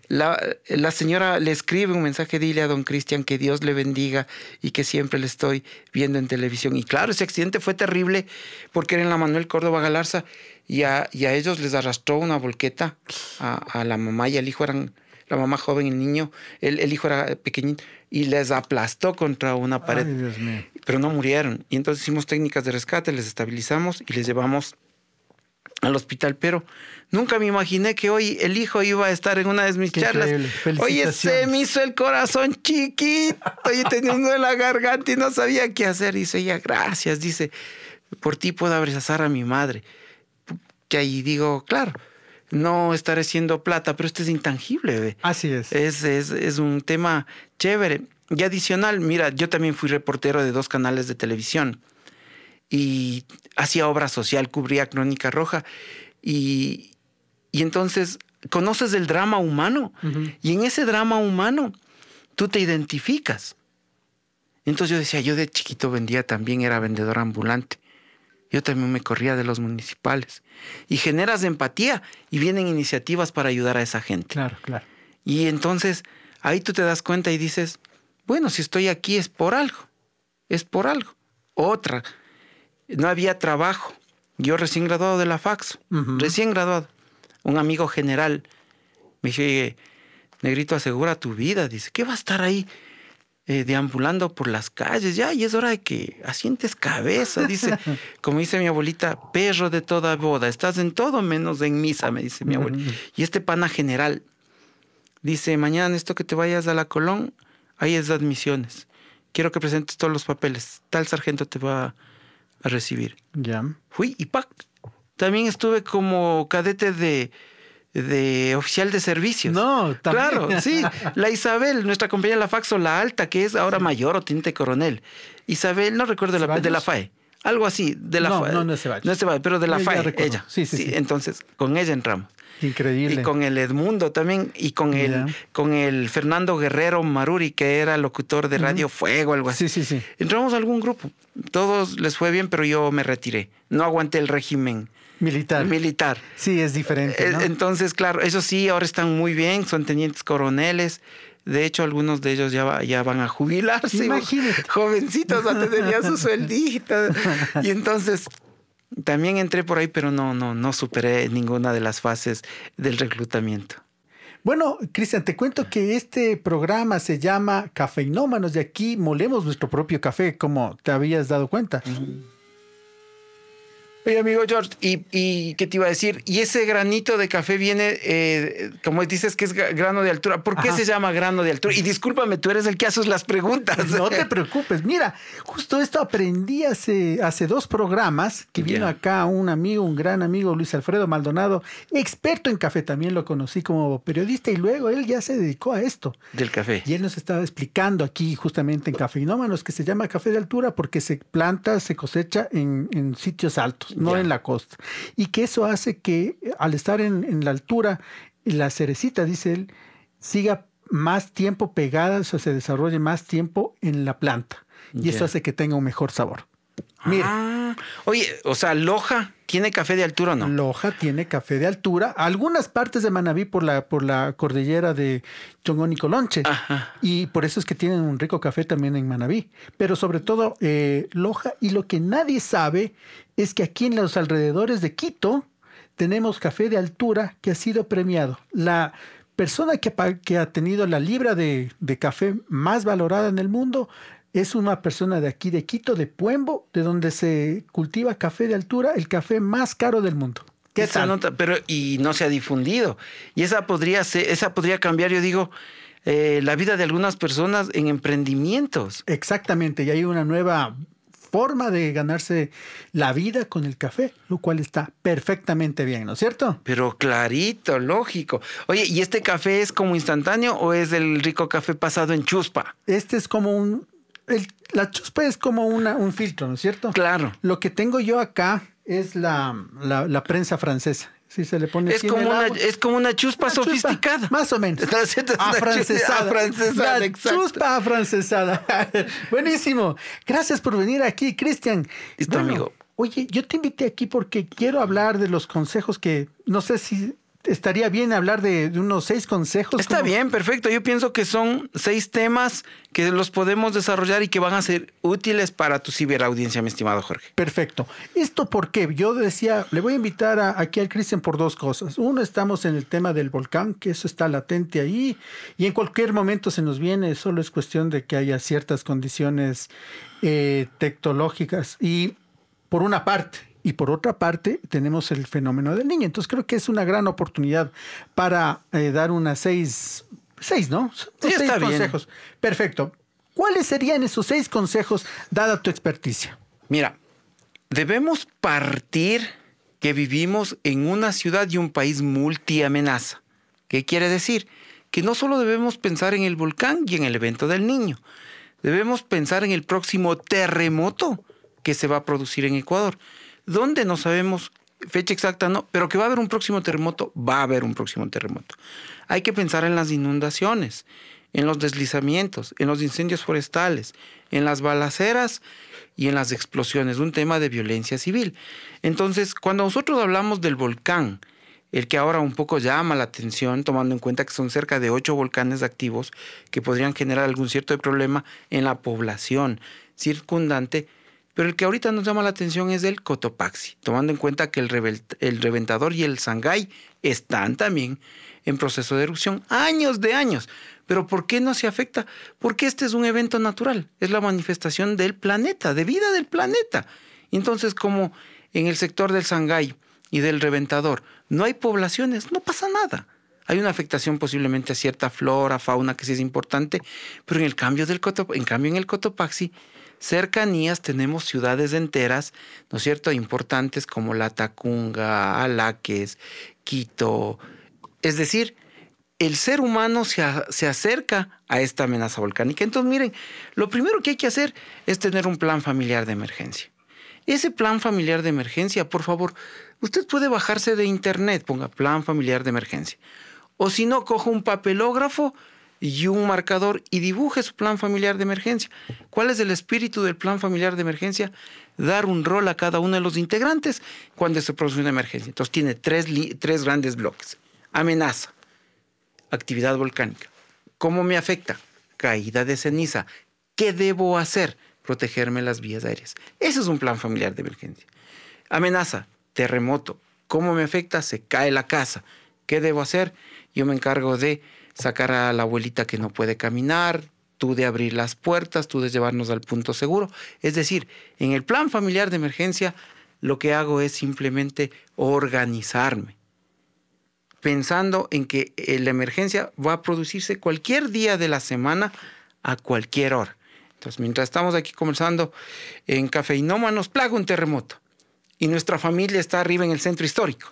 la, la, señora le escribe un mensaje, dile a don Cristian que Dios le bendiga y que siempre le estoy viendo en televisión. Y claro, ese accidente fue terrible porque era en la Manuel Córdoba Galarza y a, ellos les arrastró una volqueta, a, a, la mamá y al hijo eran la mamá joven, el niño, el, hijo era pequeñito y les aplastó contra una pared. Pero no murieron. Y entonces hicimos técnicas de rescate, les estabilizamos y les llevamos al hospital, pero nunca me imaginé que hoy el hijo iba a estar en una de mis charlas. Oye, se me hizo el corazón chiquito y teniendo la garganta y no sabía qué hacer. Dice ella, gracias, dice, por ti puedo abrazar a mi madre. Que ahí digo, claro, no estaré siendo plata, pero esto es intangible. Así es. Es, un tema chévere. Y adicional, mira, yo también fui reportero de dos canales de televisión y hacía obra social, cubría Crónica Roja y, entonces conoces el drama humano y en ese drama humano tú te identificas. Entonces yo decía, yo de chiquito vendía también, era vendedor ambulante. Yo también me corría de los municipales. Y generas empatía y vienen iniciativas para ayudar a esa gente. Claro, claro. Y entonces ahí tú te das cuenta y dices, bueno, si estoy aquí es por algo, es por algo. Otra, no había trabajo. Yo recién graduado de la FAX, recién graduado. Un amigo general me dijo, negrito, asegura tu vida. Dice, ¿qué va a estar ahí? Eh, deambulando por las calles, ya, y es hora de que asientes cabeza, dice, como dice mi abuelita, perro de toda boda, estás en todo menos en misa, me dice mi abuelita. Y este pana general dice, mañana esto que te vayas a la Colón, ahí es de admisiones, quiero que presentes todos los papeles, tal sargento te va a recibir. Ya. Fui y pac. También estuve como cadete de de oficial de servicios. No, Claro, sí. La Isabel, nuestra compañera la Faxo, la alta, que es ahora mayor o teniente coronel. Isabel, no recuerdo la, de la FAE. Algo así, de la FAE. No, no se va No se va pero de la FAE, ella. Sí, sí, Entonces, con ella entramos. Increíble. Y con el Edmundo también, y con el, con el Fernando Guerrero Maruri, que era locutor de Radio Fuego, algo así. Sí, sí, sí. Entramos a algún grupo. Todos les fue bien, pero yo me retiré. No aguanté el régimen militar. Militar. Sí, es diferente. Entonces, claro, ellos sí, ahora están muy bien, son tenientes coroneles. De hecho, algunos de ellos ya, ya van a jubilarse. Imagínate. Jovencitos antes su sueldita. Y entonces, también entré por ahí, pero no, no, no superé ninguna de las fases del reclutamiento. Bueno, Cristian, te cuento que este programa se llama Cafeinómanos y aquí molemos nuestro propio café, como te habías dado cuenta. Oye, amigo George, ¿y, qué te iba a decir? Y ese granito de café viene, eh, como dices que es grano de altura. ¿Por qué se llama grano de altura? Y discúlpame, tú eres el que haces las preguntas. No te preocupes. Mira, justo esto aprendí hace, hace dos programas que vino acá un amigo, un gran amigo, Luis Alfredo Maldonado, experto en café. También lo conocí como periodista y luego él ya se dedicó a esto. Del café. Y él nos estaba explicando aquí, justamente en Cafeinómanos, que se llama café de altura porque se planta, se cosecha en sitios altos no en la costa. Y que eso hace que al estar en, la altura, la cerecita, dice él, siga más tiempo pegada, o sea, se desarrolle más tiempo en la planta. Y eso hace que tenga un mejor sabor. Mira. Ah. oye, o sea, Loja tiene café de altura o no? Loja tiene café de altura. Algunas partes de Manabí por la, por la cordillera de Chongón y Colonche. Y por eso es que tienen un rico café también en Manabí. Pero sobre todo eh, Loja. Y lo que nadie sabe es que aquí en los alrededores de Quito tenemos café de altura que ha sido premiado. La persona que, que ha tenido la libra de, de café más valorada en el mundo es una persona de aquí, de Quito, de Puembo, de donde se cultiva café de altura, el café más caro del mundo. ¿Qué Nota, pero y no se ha difundido. Y esa podría ser, esa podría cambiar, yo digo, eh, la vida de algunas personas en emprendimientos. Exactamente, y hay una nueva forma de ganarse la vida con el café, lo cual está perfectamente bien, ¿no es cierto? Pero clarito, lógico. Oye, ¿y este café es como instantáneo o es el rico café pasado en chuspa? Este es como un la chuspa es como una, un filtro, ¿no es cierto? Claro. Lo que tengo yo acá es la, prensa francesa. Si se le pone es, como una, es como una chuspa sofisticada. más o menos. afrancesada. afrancesada chuspa afrancesada. Buenísimo. Gracias por venir aquí, Cristian. Listo, amigo. Oye, yo te invité aquí porque quiero hablar de los consejos que no sé si estaría bien hablar de, unos seis consejos. Está bien, perfecto. Yo pienso que son seis temas que los podemos desarrollar y que van a ser útiles para tu ciberaudiencia, mi estimado Jorge. Perfecto. ¿Esto por qué? Yo decía, le voy a invitar a, aquí al Cristian por dos cosas. Uno, estamos en el tema del volcán, que eso está latente ahí y en cualquier momento se nos viene, solo es cuestión de que haya ciertas condiciones eh, tectológicas. Y por una parte, y por otra parte tenemos el fenómeno del niño. Entonces creo que es una gran oportunidad para eh, dar unas seis, seis, ¿no? Sí, consejos. Perfecto. ¿Cuáles serían esos seis consejos dada tu experticia? Mira, debemos partir que vivimos en una ciudad y un país multiamenaza. ¿Qué quiere decir? Que no solo debemos pensar en el volcán y en el evento del niño, debemos pensar en el próximo terremoto que se va a producir en Ecuador. ¿Dónde no sabemos? Fecha exacta no, pero que va a haber un próximo terremoto, va a haber un próximo terremoto. Hay que pensar en las inundaciones, en los deslizamientos, en los incendios forestales, en las balaceras y en las explosiones, un tema de violencia civil. Entonces, cuando nosotros hablamos del volcán, el que ahora un poco llama la atención, tomando en cuenta que son cerca de ocho volcanes activos que podrían generar algún cierto problema en la población circundante, pero el que ahorita nos llama la atención es el Cotopaxi, tomando en cuenta que el, Reventador y el Sangay están también en proceso de erupción, años de años. Pero ¿por qué no se afecta? Porque este es un evento natural, es la manifestación del planeta, de vida del planeta. Entonces, como en el sector del Sangay y del Reventador no hay poblaciones, no pasa nada. Hay una afectación posiblemente a cierta flora, fauna, que sí es importante, pero en el en cambio en el Cotopaxi cercanías tenemos ciudades enteras, ¿no es cierto?, importantes como La Tacunga, Alaques, Quito. Es decir, el ser humano se, se, acerca a esta amenaza volcánica. Entonces, miren, lo primero que hay que hacer es tener un plan familiar de emergencia. Ese plan familiar de emergencia, por favor, usted puede bajarse de internet, ponga plan familiar de emergencia. O si no, coja un papelógrafo y un marcador y dibuje su plan familiar de emergencia. ¿Cuál es el espíritu del plan familiar de emergencia? Dar un rol a cada uno de los integrantes cuando se produce una emergencia. Entonces tiene tres, tres grandes bloques. Amenaza, actividad volcánica. ¿Cómo me afecta? Caída de ceniza. ¿Qué debo hacer? Protegerme las vías aéreas. Ese es un plan familiar de emergencia. Amenaza, terremoto. ¿Cómo me afecta? Se cae la casa. ¿Qué debo hacer? Yo me encargo de sacar a la abuelita que no puede caminar, tú de abrir las puertas, tú de llevarnos al punto seguro. Es decir, en el plan familiar de emergencia lo que hago es simplemente organizarme, pensando en que eh, la emergencia va a producirse cualquier día de la semana a cualquier hora. Entonces, mientras estamos aquí conversando en Cafeinoma, nos plaga un terremoto y nuestra familia está arriba en el centro histórico.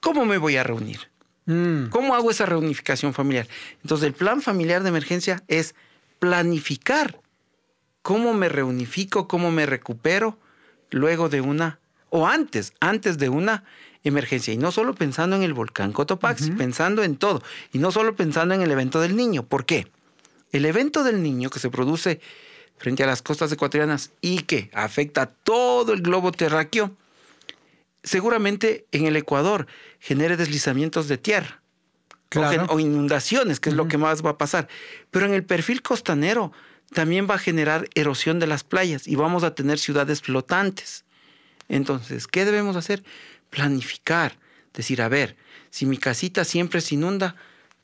¿Cómo me voy a reunir? Mm. ¿Cómo hago esa reunificación familiar? Entonces, el plan familiar de emergencia es planificar cómo me reunifico, cómo me recupero luego de una, o antes, antes de una emergencia. Y no solo pensando en el volcán Cotopaxi, pensando en todo. Y no solo pensando en el evento del niño. ¿Por qué? El evento del niño que se produce frente a las costas ecuatorianas y que afecta todo el globo terráqueo seguramente en el Ecuador genere deslizamientos de tierra o, inundaciones, que es lo que más va a pasar. Pero en el perfil costanero también va a generar erosión de las playas y vamos a tener ciudades flotantes. Entonces, ¿qué debemos hacer? Planificar. Decir, a ver, si mi casita siempre se inunda,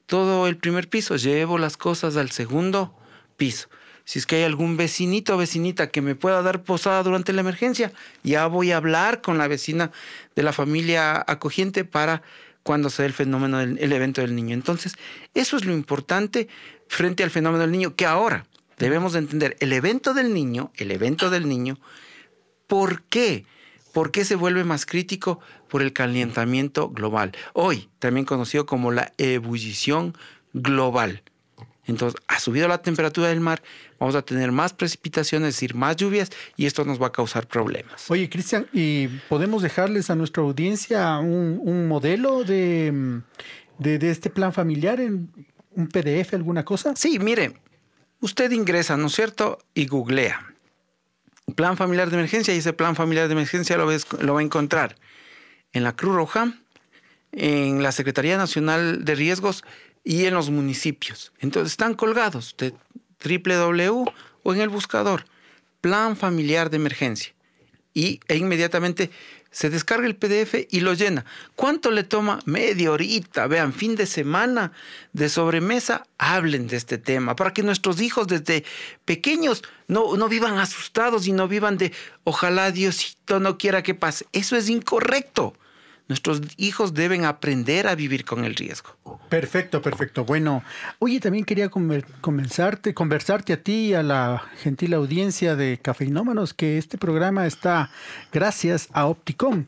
todo el primer piso, llevo las cosas al segundo piso si es que hay algún vecinito o vecinita que me pueda dar posada durante la emergencia, ya voy a hablar con la vecina de la familia acogiente para cuando se dé el fenómeno del el evento del niño. Entonces, eso es lo importante frente al fenómeno del niño, que ahora debemos entender el evento del niño, el evento del niño, ¿por qué? ¿Por qué se vuelve más crítico? Por el calentamiento global. Hoy, también conocido como la ebullición global. Entonces, ha subido la temperatura del mar, vamos a tener más precipitaciones, es decir, más lluvias, y esto nos va a causar problemas. Oye, Cristian, ¿y podemos dejarles a nuestra audiencia un, modelo de, este plan familiar en un PDF, alguna cosa? Sí, mire, usted ingresa, ¿no es cierto? Y googlea. Plan familiar de emergencia, y ese plan familiar de emergencia lo va a encontrar en la Cruz Roja, en la Secretaría Nacional de Riesgos y en los municipios. Entonces están colgados de www o en el buscador, plan familiar de emergencia. Y e inmediatamente se descarga el PDF y lo llena. ¿Cuánto le toma? Media horita, vean, fin de semana de sobremesa, hablen de este tema, para que nuestros hijos desde pequeños no, no vivan asustados y no vivan de, ojalá Diosito no quiera que pase. Eso es incorrecto. Nuestros hijos deben aprender a vivir con el riesgo. Perfecto, perfecto. Bueno, oye, también quería conversarte, conversarte a ti y a la gentil audiencia de Cafeinómanos que este programa está gracias a Opticom,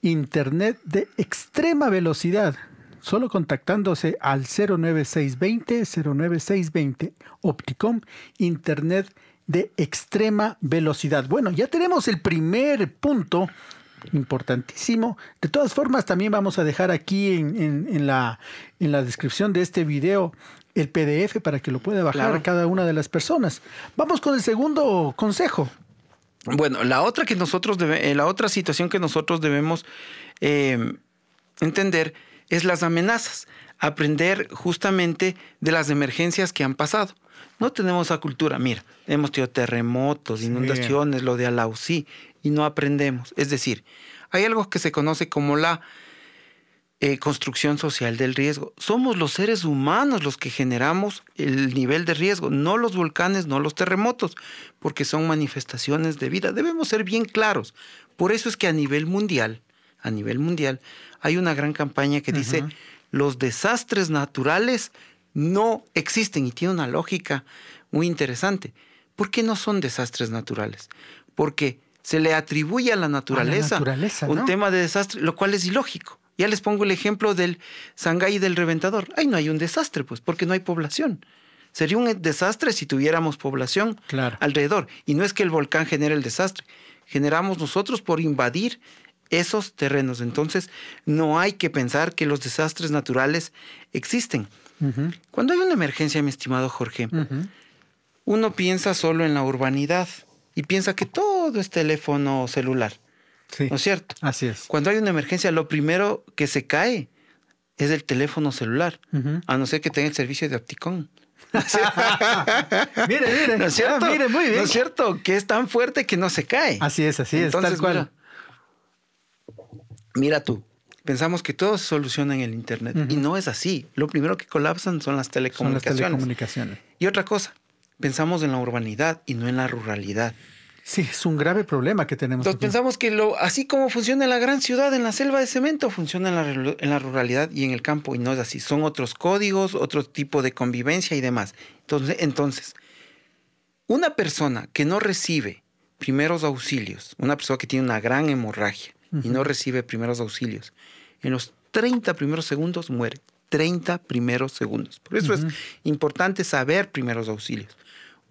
Internet de extrema velocidad solo contactándose al 09620 09620 Opticom Internet de extrema velocidad. Bueno, ya tenemos el primer punto importantísimo. De todas formas, también vamos a dejar aquí en, la, en la descripción de este video el PDF para que lo pueda bajar cada una de las personas. Vamos con el segundo consejo. Bueno, la otra que nosotros eh, la otra situación que nosotros debemos eh, entender es las amenazas. Aprender justamente de las emergencias que han pasado. No tenemos esa cultura. Mira, hemos tenido terremotos, inundaciones, lo de Alausí, y no aprendemos. Es decir, hay algo que se conoce como la eh, construcción social del riesgo. Somos los seres humanos los que generamos el nivel de riesgo, no los volcanes, no los terremotos, porque son manifestaciones de vida. Debemos ser bien claros. Por eso es que a nivel mundial, a nivel mundial, hay una gran campaña que dice los desastres naturales no existen y tiene una lógica muy interesante. ¿Por qué no son desastres naturales? Porque se le atribuye a la naturaleza, un tema de desastre, lo cual es ilógico. Ya les pongo el ejemplo del Sangay y del Reventador. Ahí no hay un desastre, pues, porque no hay población. Sería un desastre si tuviéramos población alrededor. Y no es que el volcán genere el desastre, generamos nosotros por invadir esos terrenos. Entonces, no hay que pensar que los desastres naturales existen. Cuando hay una emergencia, mi estimado Jorge, uno piensa solo en la urbanidad y piensa que todo es teléfono celular. ¿No es cierto? Así es. Cuando hay una emergencia, lo primero que se cae es el teléfono celular, a no ser que tenga el servicio de Opticón. mire, mire, ¿no es cierto? Ah, mire, muy bien. ¿No es cierto? Que es tan fuerte que no se cae. Así es, así es, Mira, tú, pensamos que todo se soluciona en el Internet y no es así. Lo primero que colapsan son las telecomunicaciones. Son las telecomunicaciones. Y otra cosa, pensamos en la urbanidad y no en la ruralidad. Sí, es un grave problema que tenemos. Entonces pensamos que así como funciona en la gran ciudad, en la selva de cemento, funciona en la, ruralidad y en el campo, y no es así. Son otros códigos, otro tipo de convivencia y demás. Entonces, entonces una persona que no recibe primeros auxilios, una persona que tiene una gran hemorragia y no recibe primeros auxilios, en los 30 primeros segundos muere. 30 primeros segundos. Por eso es importante saber primeros auxilios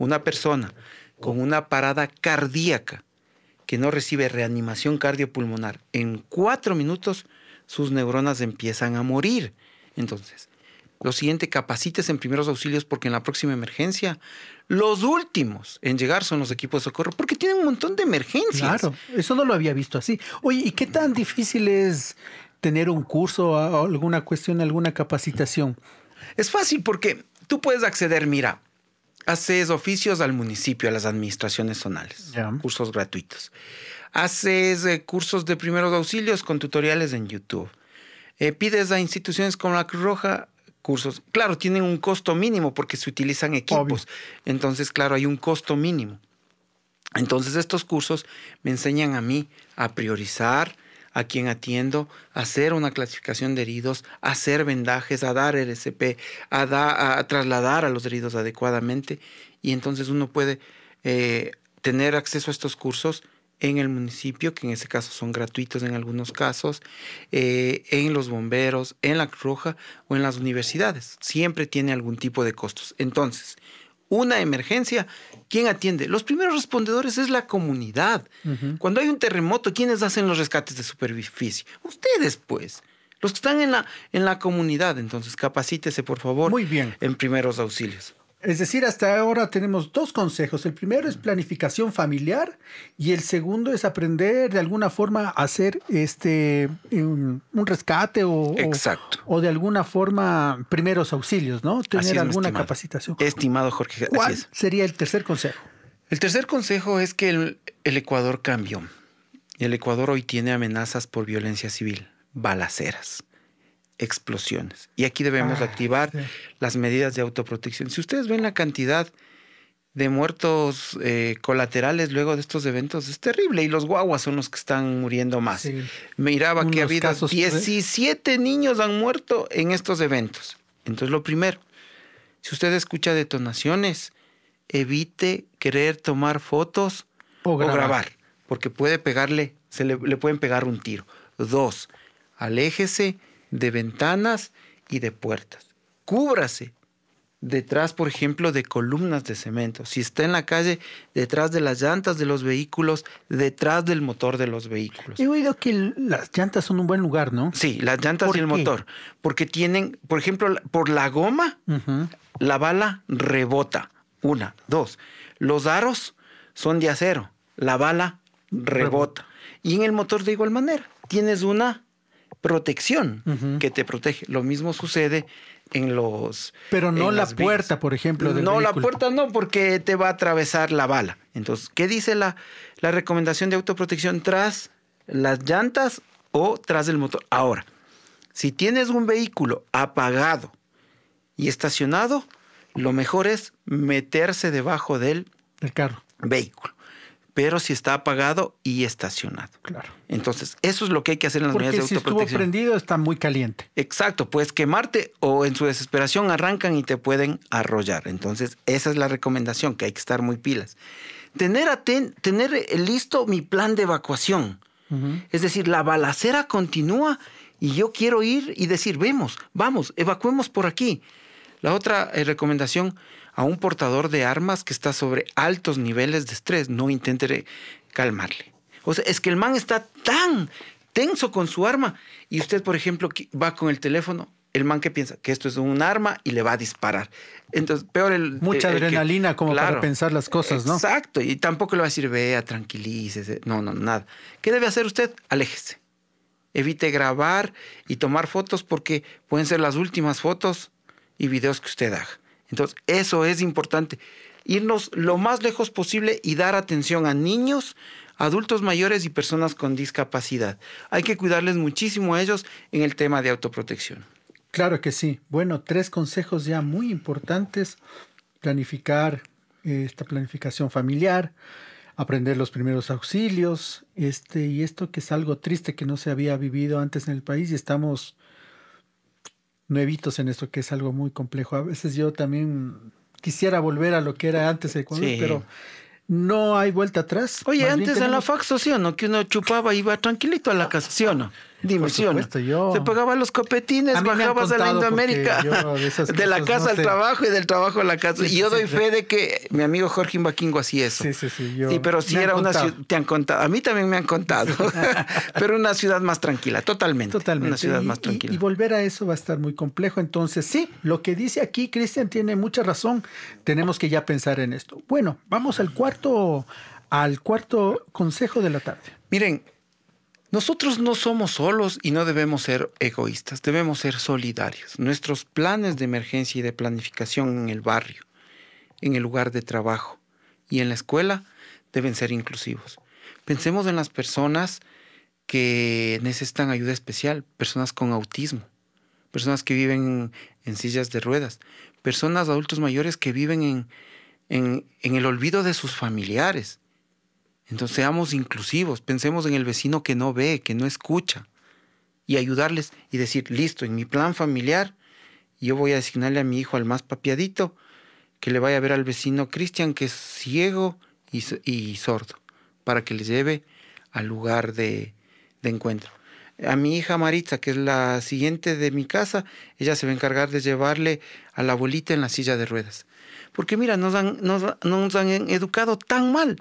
una persona con una parada cardíaca que no recibe reanimación cardiopulmonar, en cuatro minutos sus neuronas empiezan a morir. Entonces, lo siguiente, capacites en primeros auxilios porque en la próxima emergencia, los últimos en llegar son los equipos de socorro, porque tienen un montón de emergencias. Claro, eso no lo había visto así. Oye, ¿y qué tan difícil es tener un curso, alguna cuestión, alguna capacitación? Es fácil porque tú puedes acceder, mira, Haces oficios al municipio, a las administraciones zonales, cursos gratuitos. Haces eh, cursos de primeros auxilios con tutoriales en YouTube. Eh, pides a instituciones como la Cruz Roja cursos. Claro, tienen un costo mínimo porque se utilizan equipos. Entonces, claro, hay un costo mínimo. Entonces, estos cursos me enseñan a mí a priorizar, a quien atiendo, hacer una clasificación de heridos, hacer vendajes, a dar RCP, a, trasladar a los heridos adecuadamente. Y entonces uno puede eh, tener acceso a estos cursos en el municipio, que en ese caso son gratuitos en algunos casos, eh, en los bomberos, en la Cruz Roja o en las universidades. Siempre tiene algún tipo de costos. Entonces, una emergencia, ¿quién atiende? Los primeros respondedores es la comunidad. Cuando hay un terremoto, ¿quiénes hacen los rescates de superficie? Ustedes, pues. Los que están en la, en la comunidad, entonces capacítese, por favor. Muy bien. En primeros auxilios. Es decir, hasta ahora tenemos dos consejos. El primero es planificación familiar y el segundo es aprender de alguna forma a hacer este un, rescate o, o, de alguna forma primeros auxilios, ¿no? Tener alguna capacitación. Estimado Jorge, ¿cuál sería el tercer consejo? El tercer consejo es que el, el Ecuador cambió. El Ecuador hoy tiene amenazas por violencia civil, balaceras explosiones. Y aquí debemos ah, activar las medidas de autoprotección. Si ustedes ven la cantidad de muertos eh, colaterales luego de estos eventos es terrible y los guaguas son los que están muriendo más. me Miraba que ha habido 17 niños han muerto en estos eventos. Entonces lo primero, si usted escucha detonaciones, evite querer tomar fotos o grabar, porque puede pegarle, se le, le pueden pegar un tiro. Dos, aléjese de ventanas y de puertas. Cúbrase detrás, por ejemplo, de columnas de cemento. Si está en la calle, detrás de las llantas de los vehículos, detrás del motor de los vehículos. He oído que las llantas son un buen lugar, ¿no? Sí, las llantas y el motor. Porque tienen, por ejemplo, por la goma, la bala rebota. Una, dos. Los aros son de acero. La bala rebota. Y en el motor de igual manera. Tienes una protección que te protege. Lo mismo sucede en los... Pero no la puerta, por ejemplo. no, la puerta no, porque te va a atravesar la bala. Entonces, ¿qué dice la, la recomendación de autoprotección tras las llantas o tras el motor? Ahora, si tienes un vehículo apagado y estacionado, lo mejor es meterse debajo del carro. vehículo pero si está apagado y estacionado. Claro. Entonces, eso es lo que hay que hacer en las de autoprotección. Si estuvo prendido, está muy caliente. Exacto, puedes quemarte o en su desesperación arrancan y te pueden arrollar. Entonces, esa es la recomendación, que hay que estar muy pilas. Tener, tener eh, listo mi plan de evacuación. Es decir, la balacera continúa y yo quiero ir y decir, vemos, vamos, evacuemos por aquí. La otra eh, recomendación a un portador de armas que está sobre altos niveles de estrés, no intente calmarle. O sea, es que el man está tan tenso con su arma y usted, por ejemplo, va con el teléfono, el man que piensa que esto es un arma y le va a disparar. Entonces, peor el... Mucha adrenalina como para pensar las cosas, ¿no? Exacto, y tampoco le va a decir, vea, tranquilícese, no, no, nada. ¿Qué debe hacer usted? Aléjese. Evite grabar y tomar fotos porque pueden ser las últimas fotos y videos que usted haga. Entonces, eso es importante. Irnos lo más lejos posible y dar atención a niños, adultos mayores y personas con discapacidad. Hay que cuidarles muchísimo a ellos en el tema de autoprotección. Claro que sí. Bueno, tres consejos ya muy importantes. Planificar eh, esta planificación familiar, aprender los primeros auxilios, este, y esto que es algo triste que no se había vivido antes en el país y estamos nuevitos en esto, que es algo muy complejo. A veces yo también quisiera volver a lo que era antes de Ecuador, pero no hay vuelta atrás. Oye, antes en la fax, ¿sí o no? Que uno chupaba y iba tranquilito a la casa, ¿sí o no? diversión. Se pagaban los copetines, bajabas a la Indoamérica. De, la casa al trabajo y del trabajo a la casa. y yo doy fe de que mi amigo Jorge Imbaquingo así es. Sí, sí, sí. Yo... Sí, pero sí era una ciudad. Te han contado. A mí también me han contado. pero una ciudad más tranquila, totalmente. Totalmente. Una ciudad más tranquila. Y, y volver a eso va a estar muy complejo. Entonces, sí, lo que dice aquí Cristian tiene mucha razón. Tenemos que ya pensar en esto. Bueno, vamos al cuarto, al cuarto consejo de la tarde. Miren, nosotros no somos solos y no debemos ser egoístas, debemos ser solidarios. Nuestros planes de emergencia y de planificación en el barrio, en el lugar de trabajo y en la escuela deben ser inclusivos. Pensemos en las personas que necesitan ayuda especial, personas con autismo, personas que viven en sillas de ruedas, personas adultos mayores que viven en, el olvido de sus familiares. Entonces seamos inclusivos, pensemos en el vecino que no ve, que no escucha, y ayudarles y decir, listo, en mi plan familiar, yo voy a asignarle a mi hijo al más papiadito, que le vaya a ver al vecino Cristian, que es ciego y, sordo, para que le lleve al lugar de, encuentro. A mi hija Maritza, que es la siguiente de mi casa, ella se va a encargar de llevarle a la abuelita en la silla de ruedas. Porque mira, no nos han educado tan mal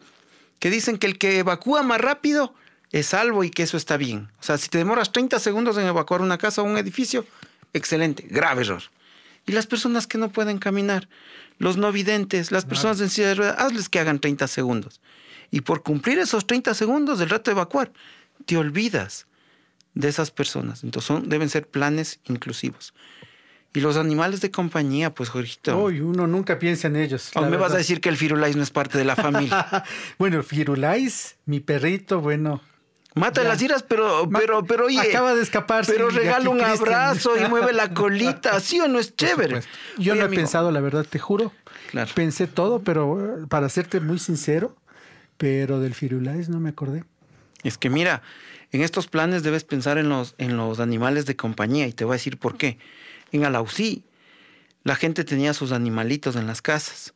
que dicen que el que evacúa más rápido es salvo y que eso está bien. O sea, si te demoras 30 segundos en evacuar una casa o un edificio, excelente, grave error. Y las personas que no pueden caminar, los no videntes, las personas en silla de ruedas, hazles que hagan 30 segundos. Y por cumplir esos 30 segundos del rato de evacuar, te olvidas de esas personas. Entonces son, deben ser planes inclusivos. Y los animales de compañía, pues, Jorgito. Uy, uno nunca piensa en ellos. me vas a decir que el Firulais no es parte de la familia. bueno, Firulais, mi perrito, bueno. Mata las iras, pero, pero, pero oye. Acaba de escaparse. Pero regala un abrazo y mueve la colita. ¿Sí o no es chévere? Yo no he pensado, la verdad, te juro. Claro. Pensé todo, pero eh, para serte muy sincero, pero del Firulais no me acordé. Es que mira, en estos planes debes pensar en los, en los animales de compañía y te voy a decir por qué. En Alausí, la gente tenía sus animalitos en las casas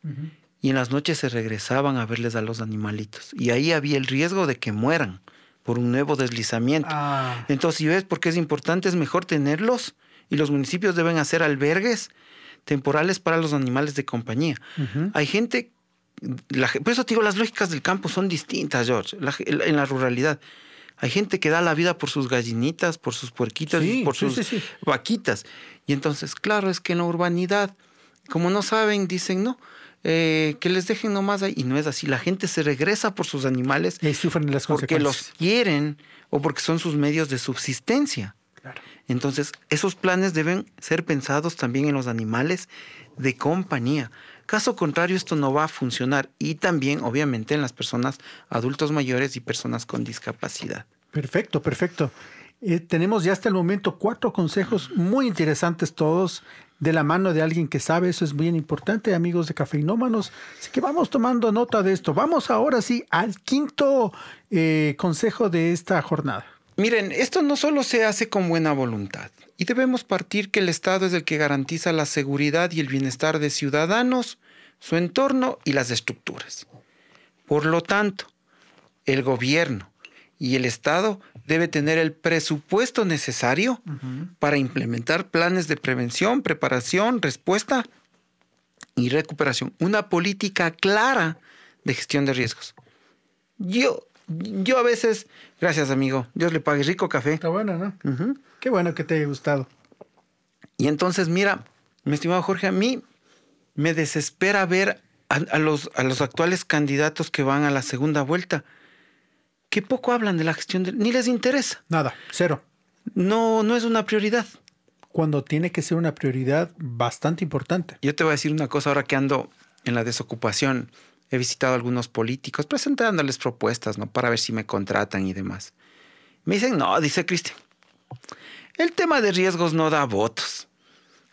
y en las noches se regresaban a verles a los animalitos. Y ahí había el riesgo de que mueran por un nuevo deslizamiento. Ah. Entonces, si ves por qué es importante, es mejor tenerlos y los municipios deben hacer albergues temporales para los animales de compañía. Hay gente, la, por eso te digo, las lógicas del campo son distintas, George, en la ruralidad. Hay gente que da la vida por sus gallinitas, por sus puerquitas, por sus vaquitas. Y entonces, claro, es que en la urbanidad, como no saben, dicen, no, eh, que les dejen nomás ahí. Y no es así. La gente se regresa por sus animales y sufren las porque los quieren o porque son sus medios de subsistencia. Claro. Entonces, esos planes deben ser pensados también en los animales de compañía. Caso contrario, esto no va a funcionar. Y también, obviamente, en las personas adultos mayores y personas con discapacidad. Perfecto, perfecto. Eh, tenemos ya hasta el momento cuatro consejos muy interesantes todos de la mano de alguien que sabe, eso es bien importante, amigos de cafeinómanos. Así que vamos tomando nota de esto. Vamos ahora sí al quinto eh, consejo de esta jornada. Miren, esto no solo se hace con buena voluntad, y debemos partir que el Estado es el que garantiza la seguridad y el bienestar de ciudadanos, su entorno y las estructuras. Por lo tanto, el gobierno, y el Estado debe tener el presupuesto necesario para implementar planes de prevención, preparación, respuesta y recuperación. Una política clara de gestión de riesgos. Yo, yo a veces, gracias amigo, Dios le pague rico café. Está bueno, ¿no? Qué bueno que te haya gustado. Y entonces, mira, mi estimado Jorge, a mí me desespera ver a, los, a los actuales candidatos que van a la segunda vuelta que poco hablan de la gestión, de, ni les interesa. Nada, cero. No, no es una prioridad. Cuando tiene que ser una prioridad bastante importante. Yo te voy a decir una cosa ahora que ando en la desocupación. He visitado a algunos políticos presentándoles propuestas, ¿no? Para ver si me contratan y demás. Me dicen, no, dice Cristian, el tema de riesgos no da votos.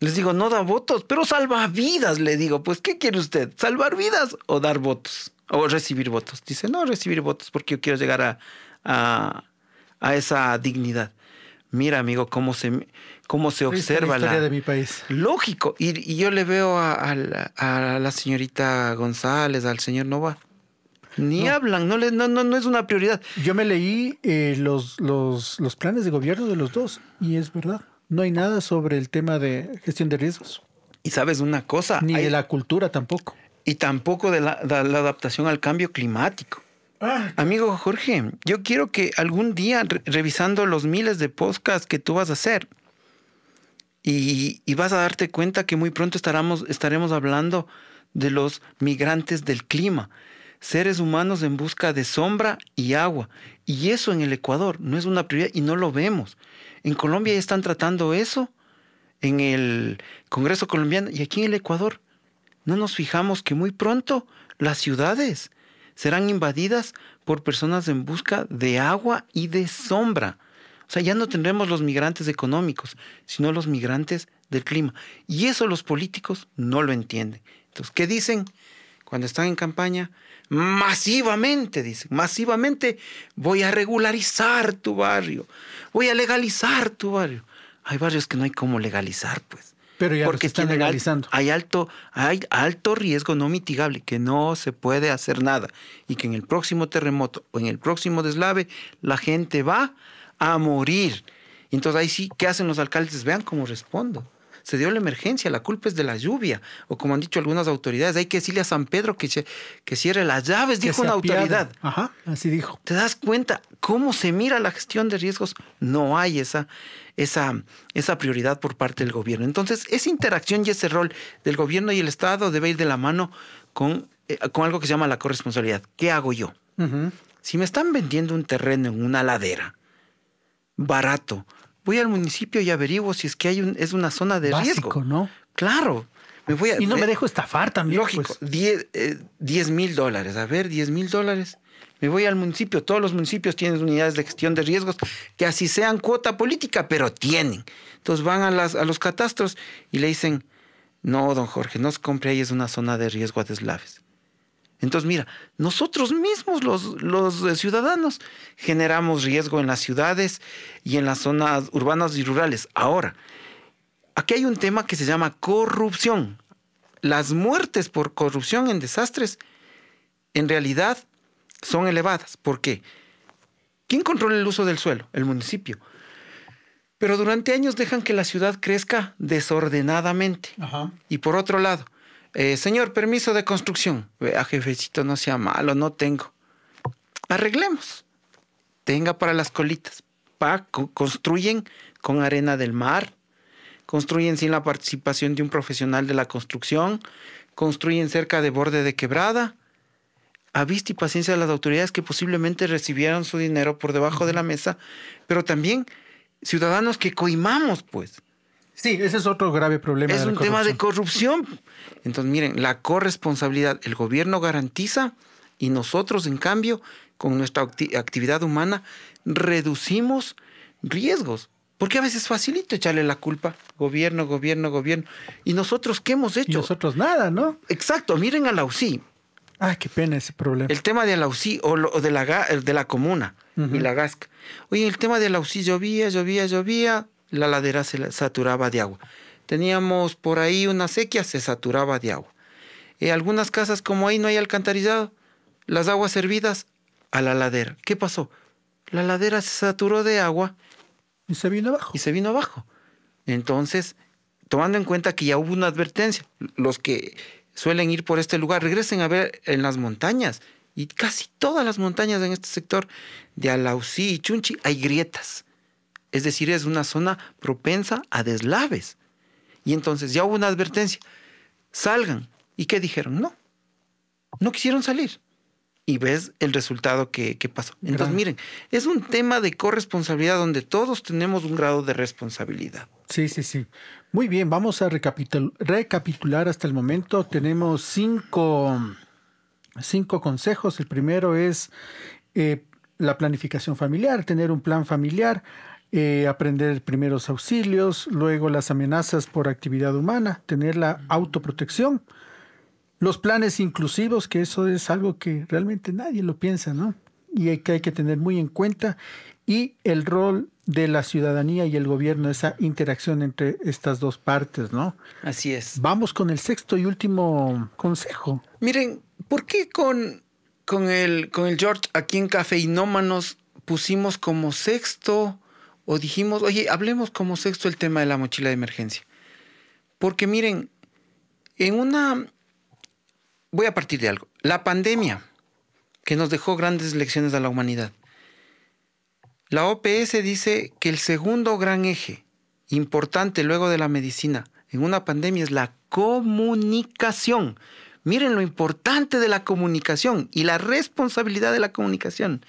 Les digo, no da votos, pero salva vidas, le digo. Pues, ¿qué quiere usted? ¿Salvar vidas o dar votos? o recibir votos. Dice, no, recibir votos porque yo quiero llegar a, esa dignidad. Mira, amigo, cómo se, cómo se observa la historia de mi país. Lógico. Y, y yo le veo a, la, señorita González, al señor Nova. Ni hablan, no, le, no, no, no, es una prioridad. Yo me leí eh, los, los, planes de gobierno de los dos y es verdad. No hay nada sobre el tema de gestión de riesgos. Y sabes una cosa. Ni de la cultura tampoco y tampoco de la, adaptación al cambio climático. Ah. Amigo Jorge, yo quiero que algún día, revisando los miles de podcasts que tú vas a hacer, y, vas a darte cuenta que muy pronto estaremos, estaremos hablando de los migrantes del clima, seres humanos en busca de sombra y agua. Y eso en el Ecuador no es una prioridad y no lo vemos. En Colombia ya están tratando eso en el Congreso colombiano y aquí en el Ecuador no nos fijamos que muy pronto las ciudades serán invadidas por personas en busca de agua y de sombra. O sea, ya no tendremos los migrantes económicos, sino los migrantes del clima. Y eso los políticos no lo entienden. Entonces, ¿qué dicen cuando están en campaña? Masivamente, dicen, masivamente voy a regularizar tu barrio, voy a legalizar tu barrio. Hay barrios que no hay cómo legalizar, pues porque están legalizando. Hay alto, hay alto riesgo no mitigable, que no se puede hacer nada y que en el próximo terremoto o en el próximo deslave la gente va a morir. Entonces ahí sí, ¿qué hacen los alcaldes? Vean cómo respondo se dio la emergencia, la culpa es de la lluvia. O como han dicho algunas autoridades, hay que decirle a San Pedro que, que cierre las llaves, dijo una autoridad. Ajá, así dijo. ¿Te das cuenta cómo se mira la gestión de riesgos? No hay esa, esa, esa prioridad por parte del gobierno. Entonces, esa interacción y ese rol del gobierno y el Estado debe ir de la mano con, eh, con algo que se llama la corresponsabilidad. ¿Qué hago yo? Si me están vendiendo un terreno en una ladera, barato, voy al municipio y averiguo si es que hay es una zona de Básico, riesgo. ¿no? Claro. y no me eh, dejo estafar también. Lógico, 10 pues. eh, mil dólares. A ver, 10 mil dólares. Me voy al municipio. Todos los municipios tienen unidades de gestión de riesgos que así sean cuota política, pero tienen. Entonces van a, las, a los catastros y le dicen, no, don Jorge, no se compre ahí, es una zona de riesgo a deslaves. Entonces, mira, nosotros mismos, los, eh, ciudadanos, generamos riesgo en las ciudades y en las zonas urbanas y rurales. Ahora, aquí hay un tema que se llama corrupción. Las muertes por corrupción en desastres, en realidad, son elevadas. ¿Por qué? ¿Quién controla el uso del suelo? El municipio. Pero durante años dejan que la ciudad crezca desordenadamente. Y por otro lado, eh, señor, permiso de construcción. Vea, ah, jefecito, no sea malo, no tengo. Arreglemos. Tenga para las colitas. Pa, construyen con arena del mar, construyen sin la participación de un profesional de la construcción, construyen cerca de borde de quebrada. A vista y paciencia de las autoridades que posiblemente recibieron su dinero por debajo de la mesa, pero también ciudadanos que coimamos, pues Sí, ese es otro grave problema. Es un tema de corrupción. Entonces, miren, la corresponsabilidad, el gobierno garantiza y nosotros, en cambio, con nuestra actividad humana, reducimos riesgos. Porque a veces es facilito echarle la culpa, gobierno, gobierno, gobierno. ¿Y nosotros qué hemos hecho? nosotros nada, ¿no? Exacto, miren a la UCI. Ay, qué pena ese problema. El tema de la UCI o, de, la, de la comuna y la Oye, el tema de la UCI llovía, llovía, llovía, la ladera se saturaba de agua. Teníamos por ahí una sequía, se saturaba de agua. En eh, algunas casas, como ahí no hay alcantarillado, las aguas servidas a la ladera. ¿Qué pasó? La ladera se saturó de agua. Y se vino abajo. Y se vino abajo. Entonces, tomando en cuenta que ya hubo una advertencia, los que suelen ir por este lugar, regresen a ver en las montañas. Y casi todas las montañas en este sector de Alausí y Chunchi hay grietas. Es decir, es una zona propensa a deslaves. Y entonces ya hubo una advertencia. Salgan. ¿Y qué dijeron? No. No quisieron salir. Y ves el resultado que, pasó. Entonces, miren, es un tema de corresponsabilidad donde todos tenemos un grado de responsabilidad. Sí, sí, sí. Muy bien, vamos a recapitular hasta el momento. Tenemos cinco, consejos. El primero es eh, la planificación familiar, tener un plan familiar. Eh, aprender primeros auxilios, luego las amenazas por actividad humana, tener la autoprotección, los planes inclusivos, que eso es algo que realmente nadie lo piensa, ¿no? Y hay que hay que tener muy en cuenta, y el rol de la ciudadanía y el gobierno, esa interacción entre estas dos partes, ¿no? Así es. Vamos con el sexto y último consejo. Miren, ¿por qué con, con, el, con el George aquí en Cafeinómanos pusimos como sexto o dijimos, oye, hablemos como sexto el tema de la mochila de emergencia. Porque miren, en una... Voy a partir de algo. La pandemia, que nos dejó grandes lecciones a la humanidad. La OPS dice que el segundo gran eje importante luego de la medicina en una pandemia es la comunicación. Miren lo importante de la comunicación y la responsabilidad de la comunicación.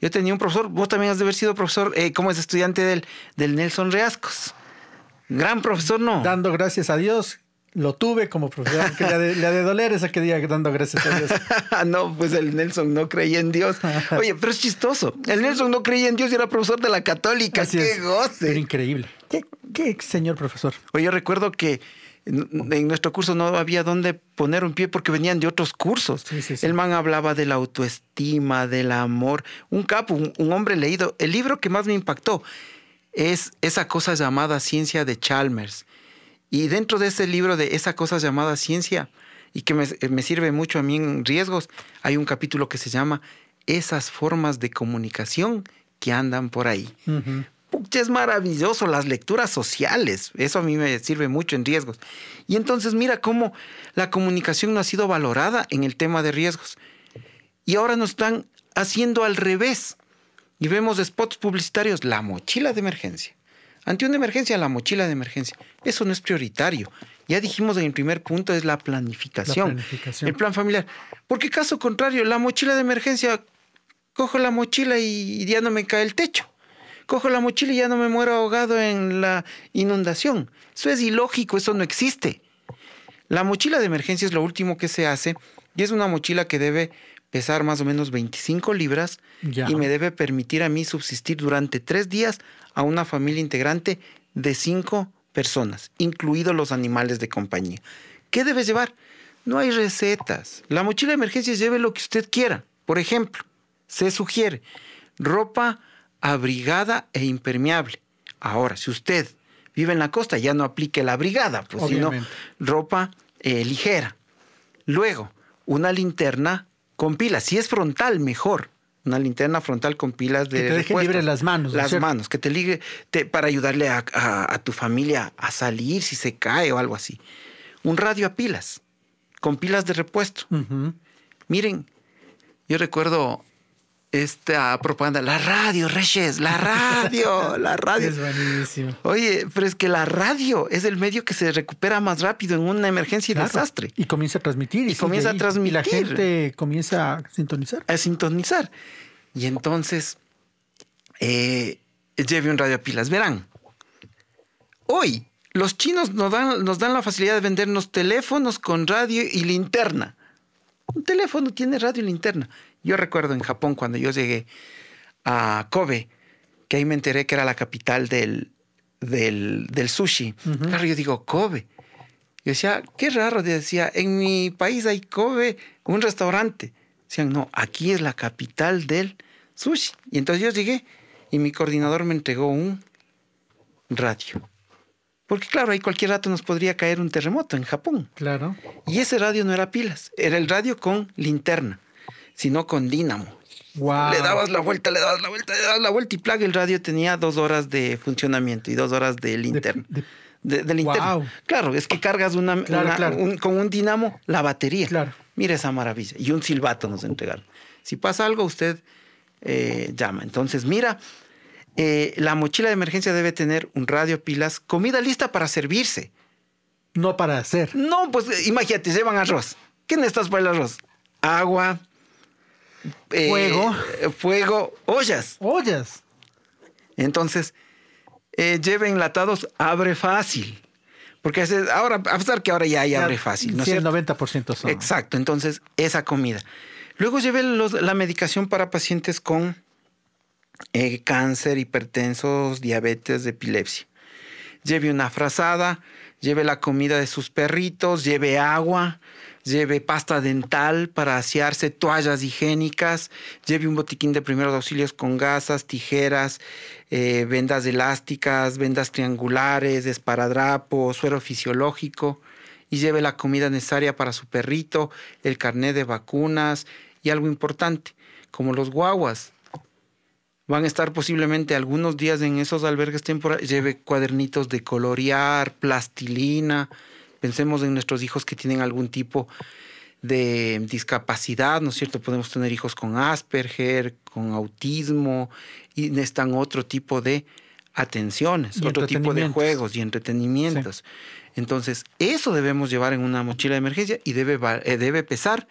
Yo tenía un profesor, vos también has de haber sido profesor, eh, como es estudiante del, del Nelson Reascos. Gran profesor, ¿no? Dando gracias a Dios, lo tuve como profesor, que le de, doler esa que diga dando gracias a Dios. no, pues el Nelson no creía en Dios. Oye, pero es chistoso. El Nelson no creía en Dios y era profesor de la católica. ¡Qué goce! Era increíble. ¿Qué, ¿Qué, señor profesor? Oye, yo recuerdo que Oh. en nuestro curso no había dónde poner un pie porque venían de otros cursos. El man hablaba de la autoestima, del amor. Un capo, un, hombre leído. El libro que más me impactó es esa cosa llamada Ciencia de Chalmers. Y dentro de ese libro de esa cosa llamada Ciencia, y que me, sirve mucho a mí en riesgos, hay un capítulo que se llama Esas formas de comunicación que andan por ahí es maravilloso, las lecturas sociales, eso a mí me sirve mucho en riesgos. Y entonces mira cómo la comunicación no ha sido valorada en el tema de riesgos. Y ahora nos están haciendo al revés. Y vemos spots publicitarios, la mochila de emergencia. Ante una emergencia, la mochila de emergencia. Eso no es prioritario. Ya dijimos en el primer punto, es la planificación, el plan familiar. Porque caso contrario, la mochila de emergencia, cojo la mochila y ya no me cae el techo cojo la mochila y ya no me muero ahogado en la inundación. Eso es ilógico, eso no existe. La mochila de emergencia es lo último que se hace y es una mochila que debe pesar más o menos 25 libras y me debe permitir a mí subsistir durante tres días a una familia integrante de cinco personas, incluidos los animales de compañía. ¿Qué debes llevar? No hay recetas. La mochila de emergencia lleve lo que usted quiera. Por ejemplo, se sugiere ropa abrigada e impermeable. Ahora, si usted vive en la costa, ya no aplique la abrigada, pues, sino ropa eh, ligera. Luego, una linterna con pilas. Si es frontal, mejor. Una linterna frontal con pilas de. Que te deje libre las manos. Las manos, que te ligue para ayudarle a, tu familia a salir si se cae o algo así. Un radio a pilas, con pilas de repuesto. Miren, yo recuerdo esta propaganda, la radio, Reyes, la radio, la radio. Es buenísimo. Oye, pero es que la radio es el medio que se recupera más rápido en una emergencia y desastre. Y comienza a transmitir. Y, comienza a transmitir. la gente comienza a sintonizar. A sintonizar. Y entonces, lleve eh, un radio a pilas. Verán, hoy los chinos nos dan la facilidad de vendernos teléfonos con radio y linterna. Un teléfono tiene radio y linterna. Yo recuerdo en Japón cuando yo llegué a Kobe, que ahí me enteré que era la capital del, del, sushi. Claro, yo digo, Kobe. Yo decía, qué raro, decía, en mi país hay Kobe, un restaurante. Decían, no, aquí es la capital del sushi. Y entonces yo llegué y mi coordinador me entregó un radio. Porque claro, ahí cualquier rato nos podría caer un terremoto en Japón. Claro. Y ese radio no era pilas, era el radio con linterna sino con dínamo. Le dabas la vuelta, le dabas la vuelta, le dabas la vuelta y plaga el radio tenía dos horas de funcionamiento y dos horas del interno. del Claro, es que cargas una, con un dinamo la batería. Claro. Mira esa maravilla. Y un silbato nos entregaron. Si pasa algo, usted eh, llama. Entonces, mira, eh, la mochila de emergencia debe tener un radio, pilas, comida lista para servirse. No para hacer. No, pues imagínate, se llevan arroz. ¿Qué necesitas para el arroz? Agua, eh, fuego. Fuego, ollas. Ollas. Entonces, eh, lleve enlatados, abre fácil. Porque ahora, a pesar que ahora ya hay abre fácil. ¿no el 90% Exacto, entonces esa comida. Luego lleve la medicación para pacientes con eh, cáncer, hipertensos, diabetes, epilepsia. Lleve una frazada, lleve la comida de sus perritos, lleve agua, lleve pasta dental para asearse, toallas higiénicas, lleve un botiquín de primeros auxilios con gasas, tijeras, eh, vendas elásticas, vendas triangulares, esparadrapo, suero fisiológico y lleve la comida necesaria para su perrito, el carnet de vacunas y algo importante, como los guaguas van a estar posiblemente algunos días en esos albergues temporales, lleve cuadernitos de colorear, plastilina, pensemos en nuestros hijos que tienen algún tipo de discapacidad, ¿no es cierto? Podemos tener hijos con Asperger, con autismo, y necesitan otro tipo de atenciones, otro tipo de juegos y entretenimientos. Entonces, eso debemos llevar en una mochila de emergencia y debe, eh, debe pesar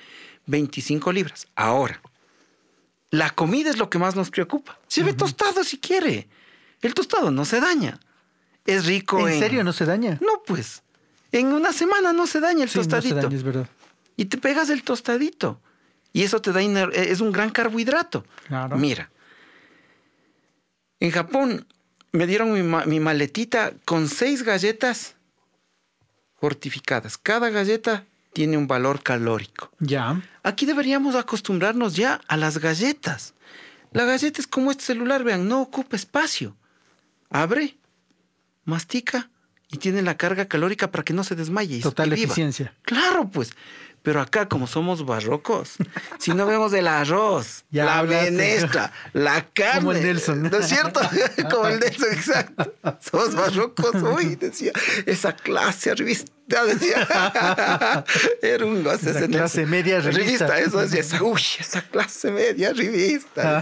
25 libras. Ahora, la comida es lo que más nos preocupa. Se ve tostado si quiere. El tostado no se daña. Es rico. ¿En, en... serio no se daña? No, pues. En una semana no se daña el tostadito. es verdad. Y te pegas el tostadito. Y eso te da. Eh, es un gran carbohidrato. Claro. Mira. En Japón me dieron mi maletita con seis galletas fortificadas. Cada galleta tiene un valor calórico. Ya. Aquí deberíamos acostumbrarnos ya a las galletas. La galleta es como este celular, vean, no ocupa espacio. Abre, mastica y tiene la carga calórica para que no se desmaye. Total eficiencia. Claro, pues. Pero acá, como somos barrocos, si no vemos el arroz, la venestra, la carne. Como el Nelson. ¿No es cierto? como el Nelson, exacto. Somos barrocos. Uy, decía, esa clase revista. Decía. Era un goce. Esa clase media revista. revista. Eso decía, uy, esa clase media revista.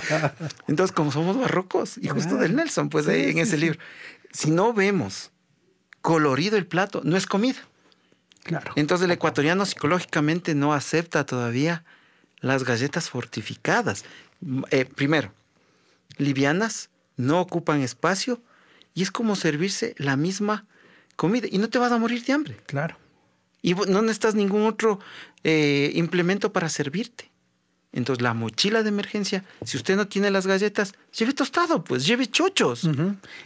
Entonces, como somos barrocos, y justo ah, del Nelson, pues ahí en ese libro, si no vemos colorido el plato, no es comida. Entonces el ecuatoriano psicológicamente no acepta todavía las galletas fortificadas. Eh, primero, livianas, no ocupan espacio y es como servirse la misma comida y no te vas a morir de hambre. Claro. Y no necesitas ningún otro eh, implemento para servirte. Entonces, la mochila de emergencia, si usted no tiene las galletas, lleve tostado, pues lleve chochos.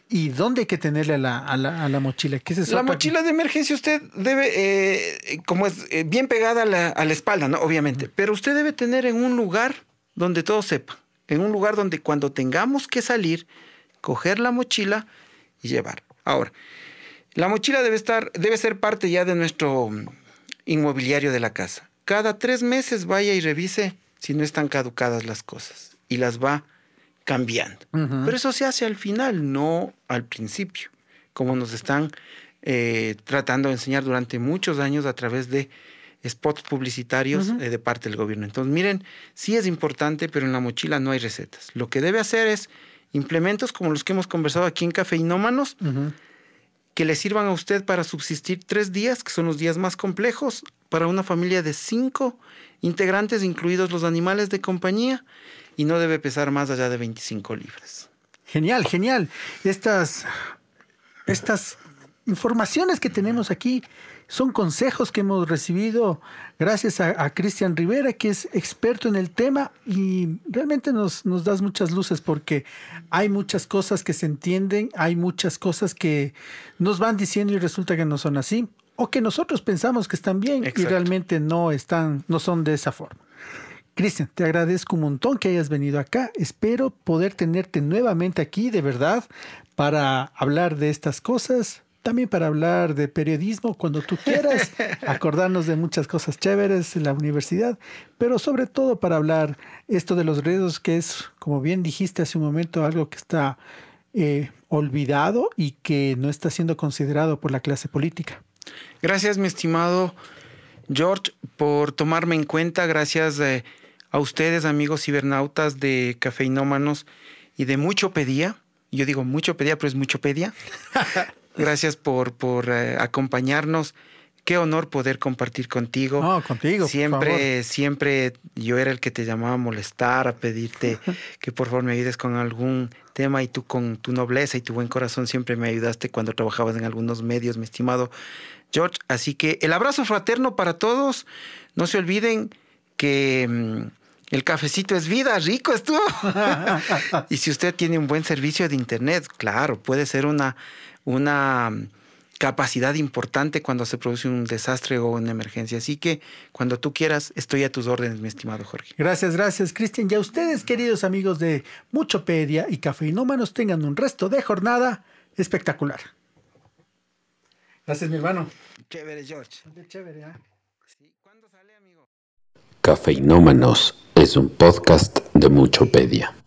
¿Y dónde hay que tenerle a la, mochila? ¿Qué es La mochila de emergencia usted debe, eh, como es eh, bien pegada a la, espalda, ¿no? Obviamente, pero usted debe tener en un lugar donde todo sepa, en un lugar donde cuando tengamos que salir, coger la mochila y llevar. Ahora, la mochila debe, estar, debe ser parte ya de nuestro mm, inmobiliario de la casa. Cada tres meses vaya y revise si no están caducadas las cosas y las va cambiando. Pero eso se hace al final, no al principio, como nos están eh, tratando de enseñar durante muchos años a través de spots publicitarios eh, de parte del gobierno. Entonces, miren, sí es importante, pero en la mochila no hay recetas. Lo que debe hacer es implementos como los que hemos conversado aquí en Cafeinómanos, que le sirvan a usted para subsistir tres días, que son los días más complejos, para una familia de cinco integrantes, incluidos los animales de compañía, y no debe pesar más allá de 25 libras. Genial, genial. Estas, estas informaciones que tenemos aquí son consejos que hemos recibido gracias a, Cristian Rivera, que es experto en el tema y realmente nos, nos das muchas luces porque hay muchas cosas que se entienden, hay muchas cosas que nos van diciendo y resulta que no son así o que nosotros pensamos que están bien y realmente no están, no son de esa forma. Cristian, te agradezco un montón que hayas venido acá. Espero poder tenerte nuevamente aquí, de verdad, para hablar de estas cosas, también para hablar de periodismo cuando tú quieras, acordarnos de muchas cosas chéveres en la universidad, pero sobre todo para hablar esto de los riesgos, que es, como bien dijiste hace un momento, algo que está eh, olvidado y que no está siendo considerado por la clase política. Gracias, mi estimado George, por tomarme en cuenta. Gracias eh, a ustedes, amigos cibernautas de Cafeinómanos y de Mucho Pedía yo digo mucho pedía, pero es mucho pedía. Gracias por, por eh, acompañarnos. Qué honor poder compartir contigo. No, contigo. Siempre, siempre yo era el que te llamaba a molestar, a pedirte que por favor me ayudes con algún tema y tú con tu nobleza y tu buen corazón siempre me ayudaste cuando trabajabas en algunos medios, mi estimado George. Así que el abrazo fraterno para todos. No se olviden que... Mm, el cafecito es vida, rico estuvo. y si usted tiene un buen servicio de internet, claro, puede ser una una capacidad importante cuando se produce un desastre o una emergencia. Así que cuando tú quieras, estoy a tus órdenes, mi estimado Jorge. Gracias, gracias, Cristian. Y a ustedes, queridos amigos de Muchopedia y Cafeinómanos, tengan un resto de jornada espectacular. Gracias, mi hermano. Chévere, George. ¿ah? Chévere, sí. ¿Cuándo sale, amigo? Cafeinómanos es un podcast de Muchopedia.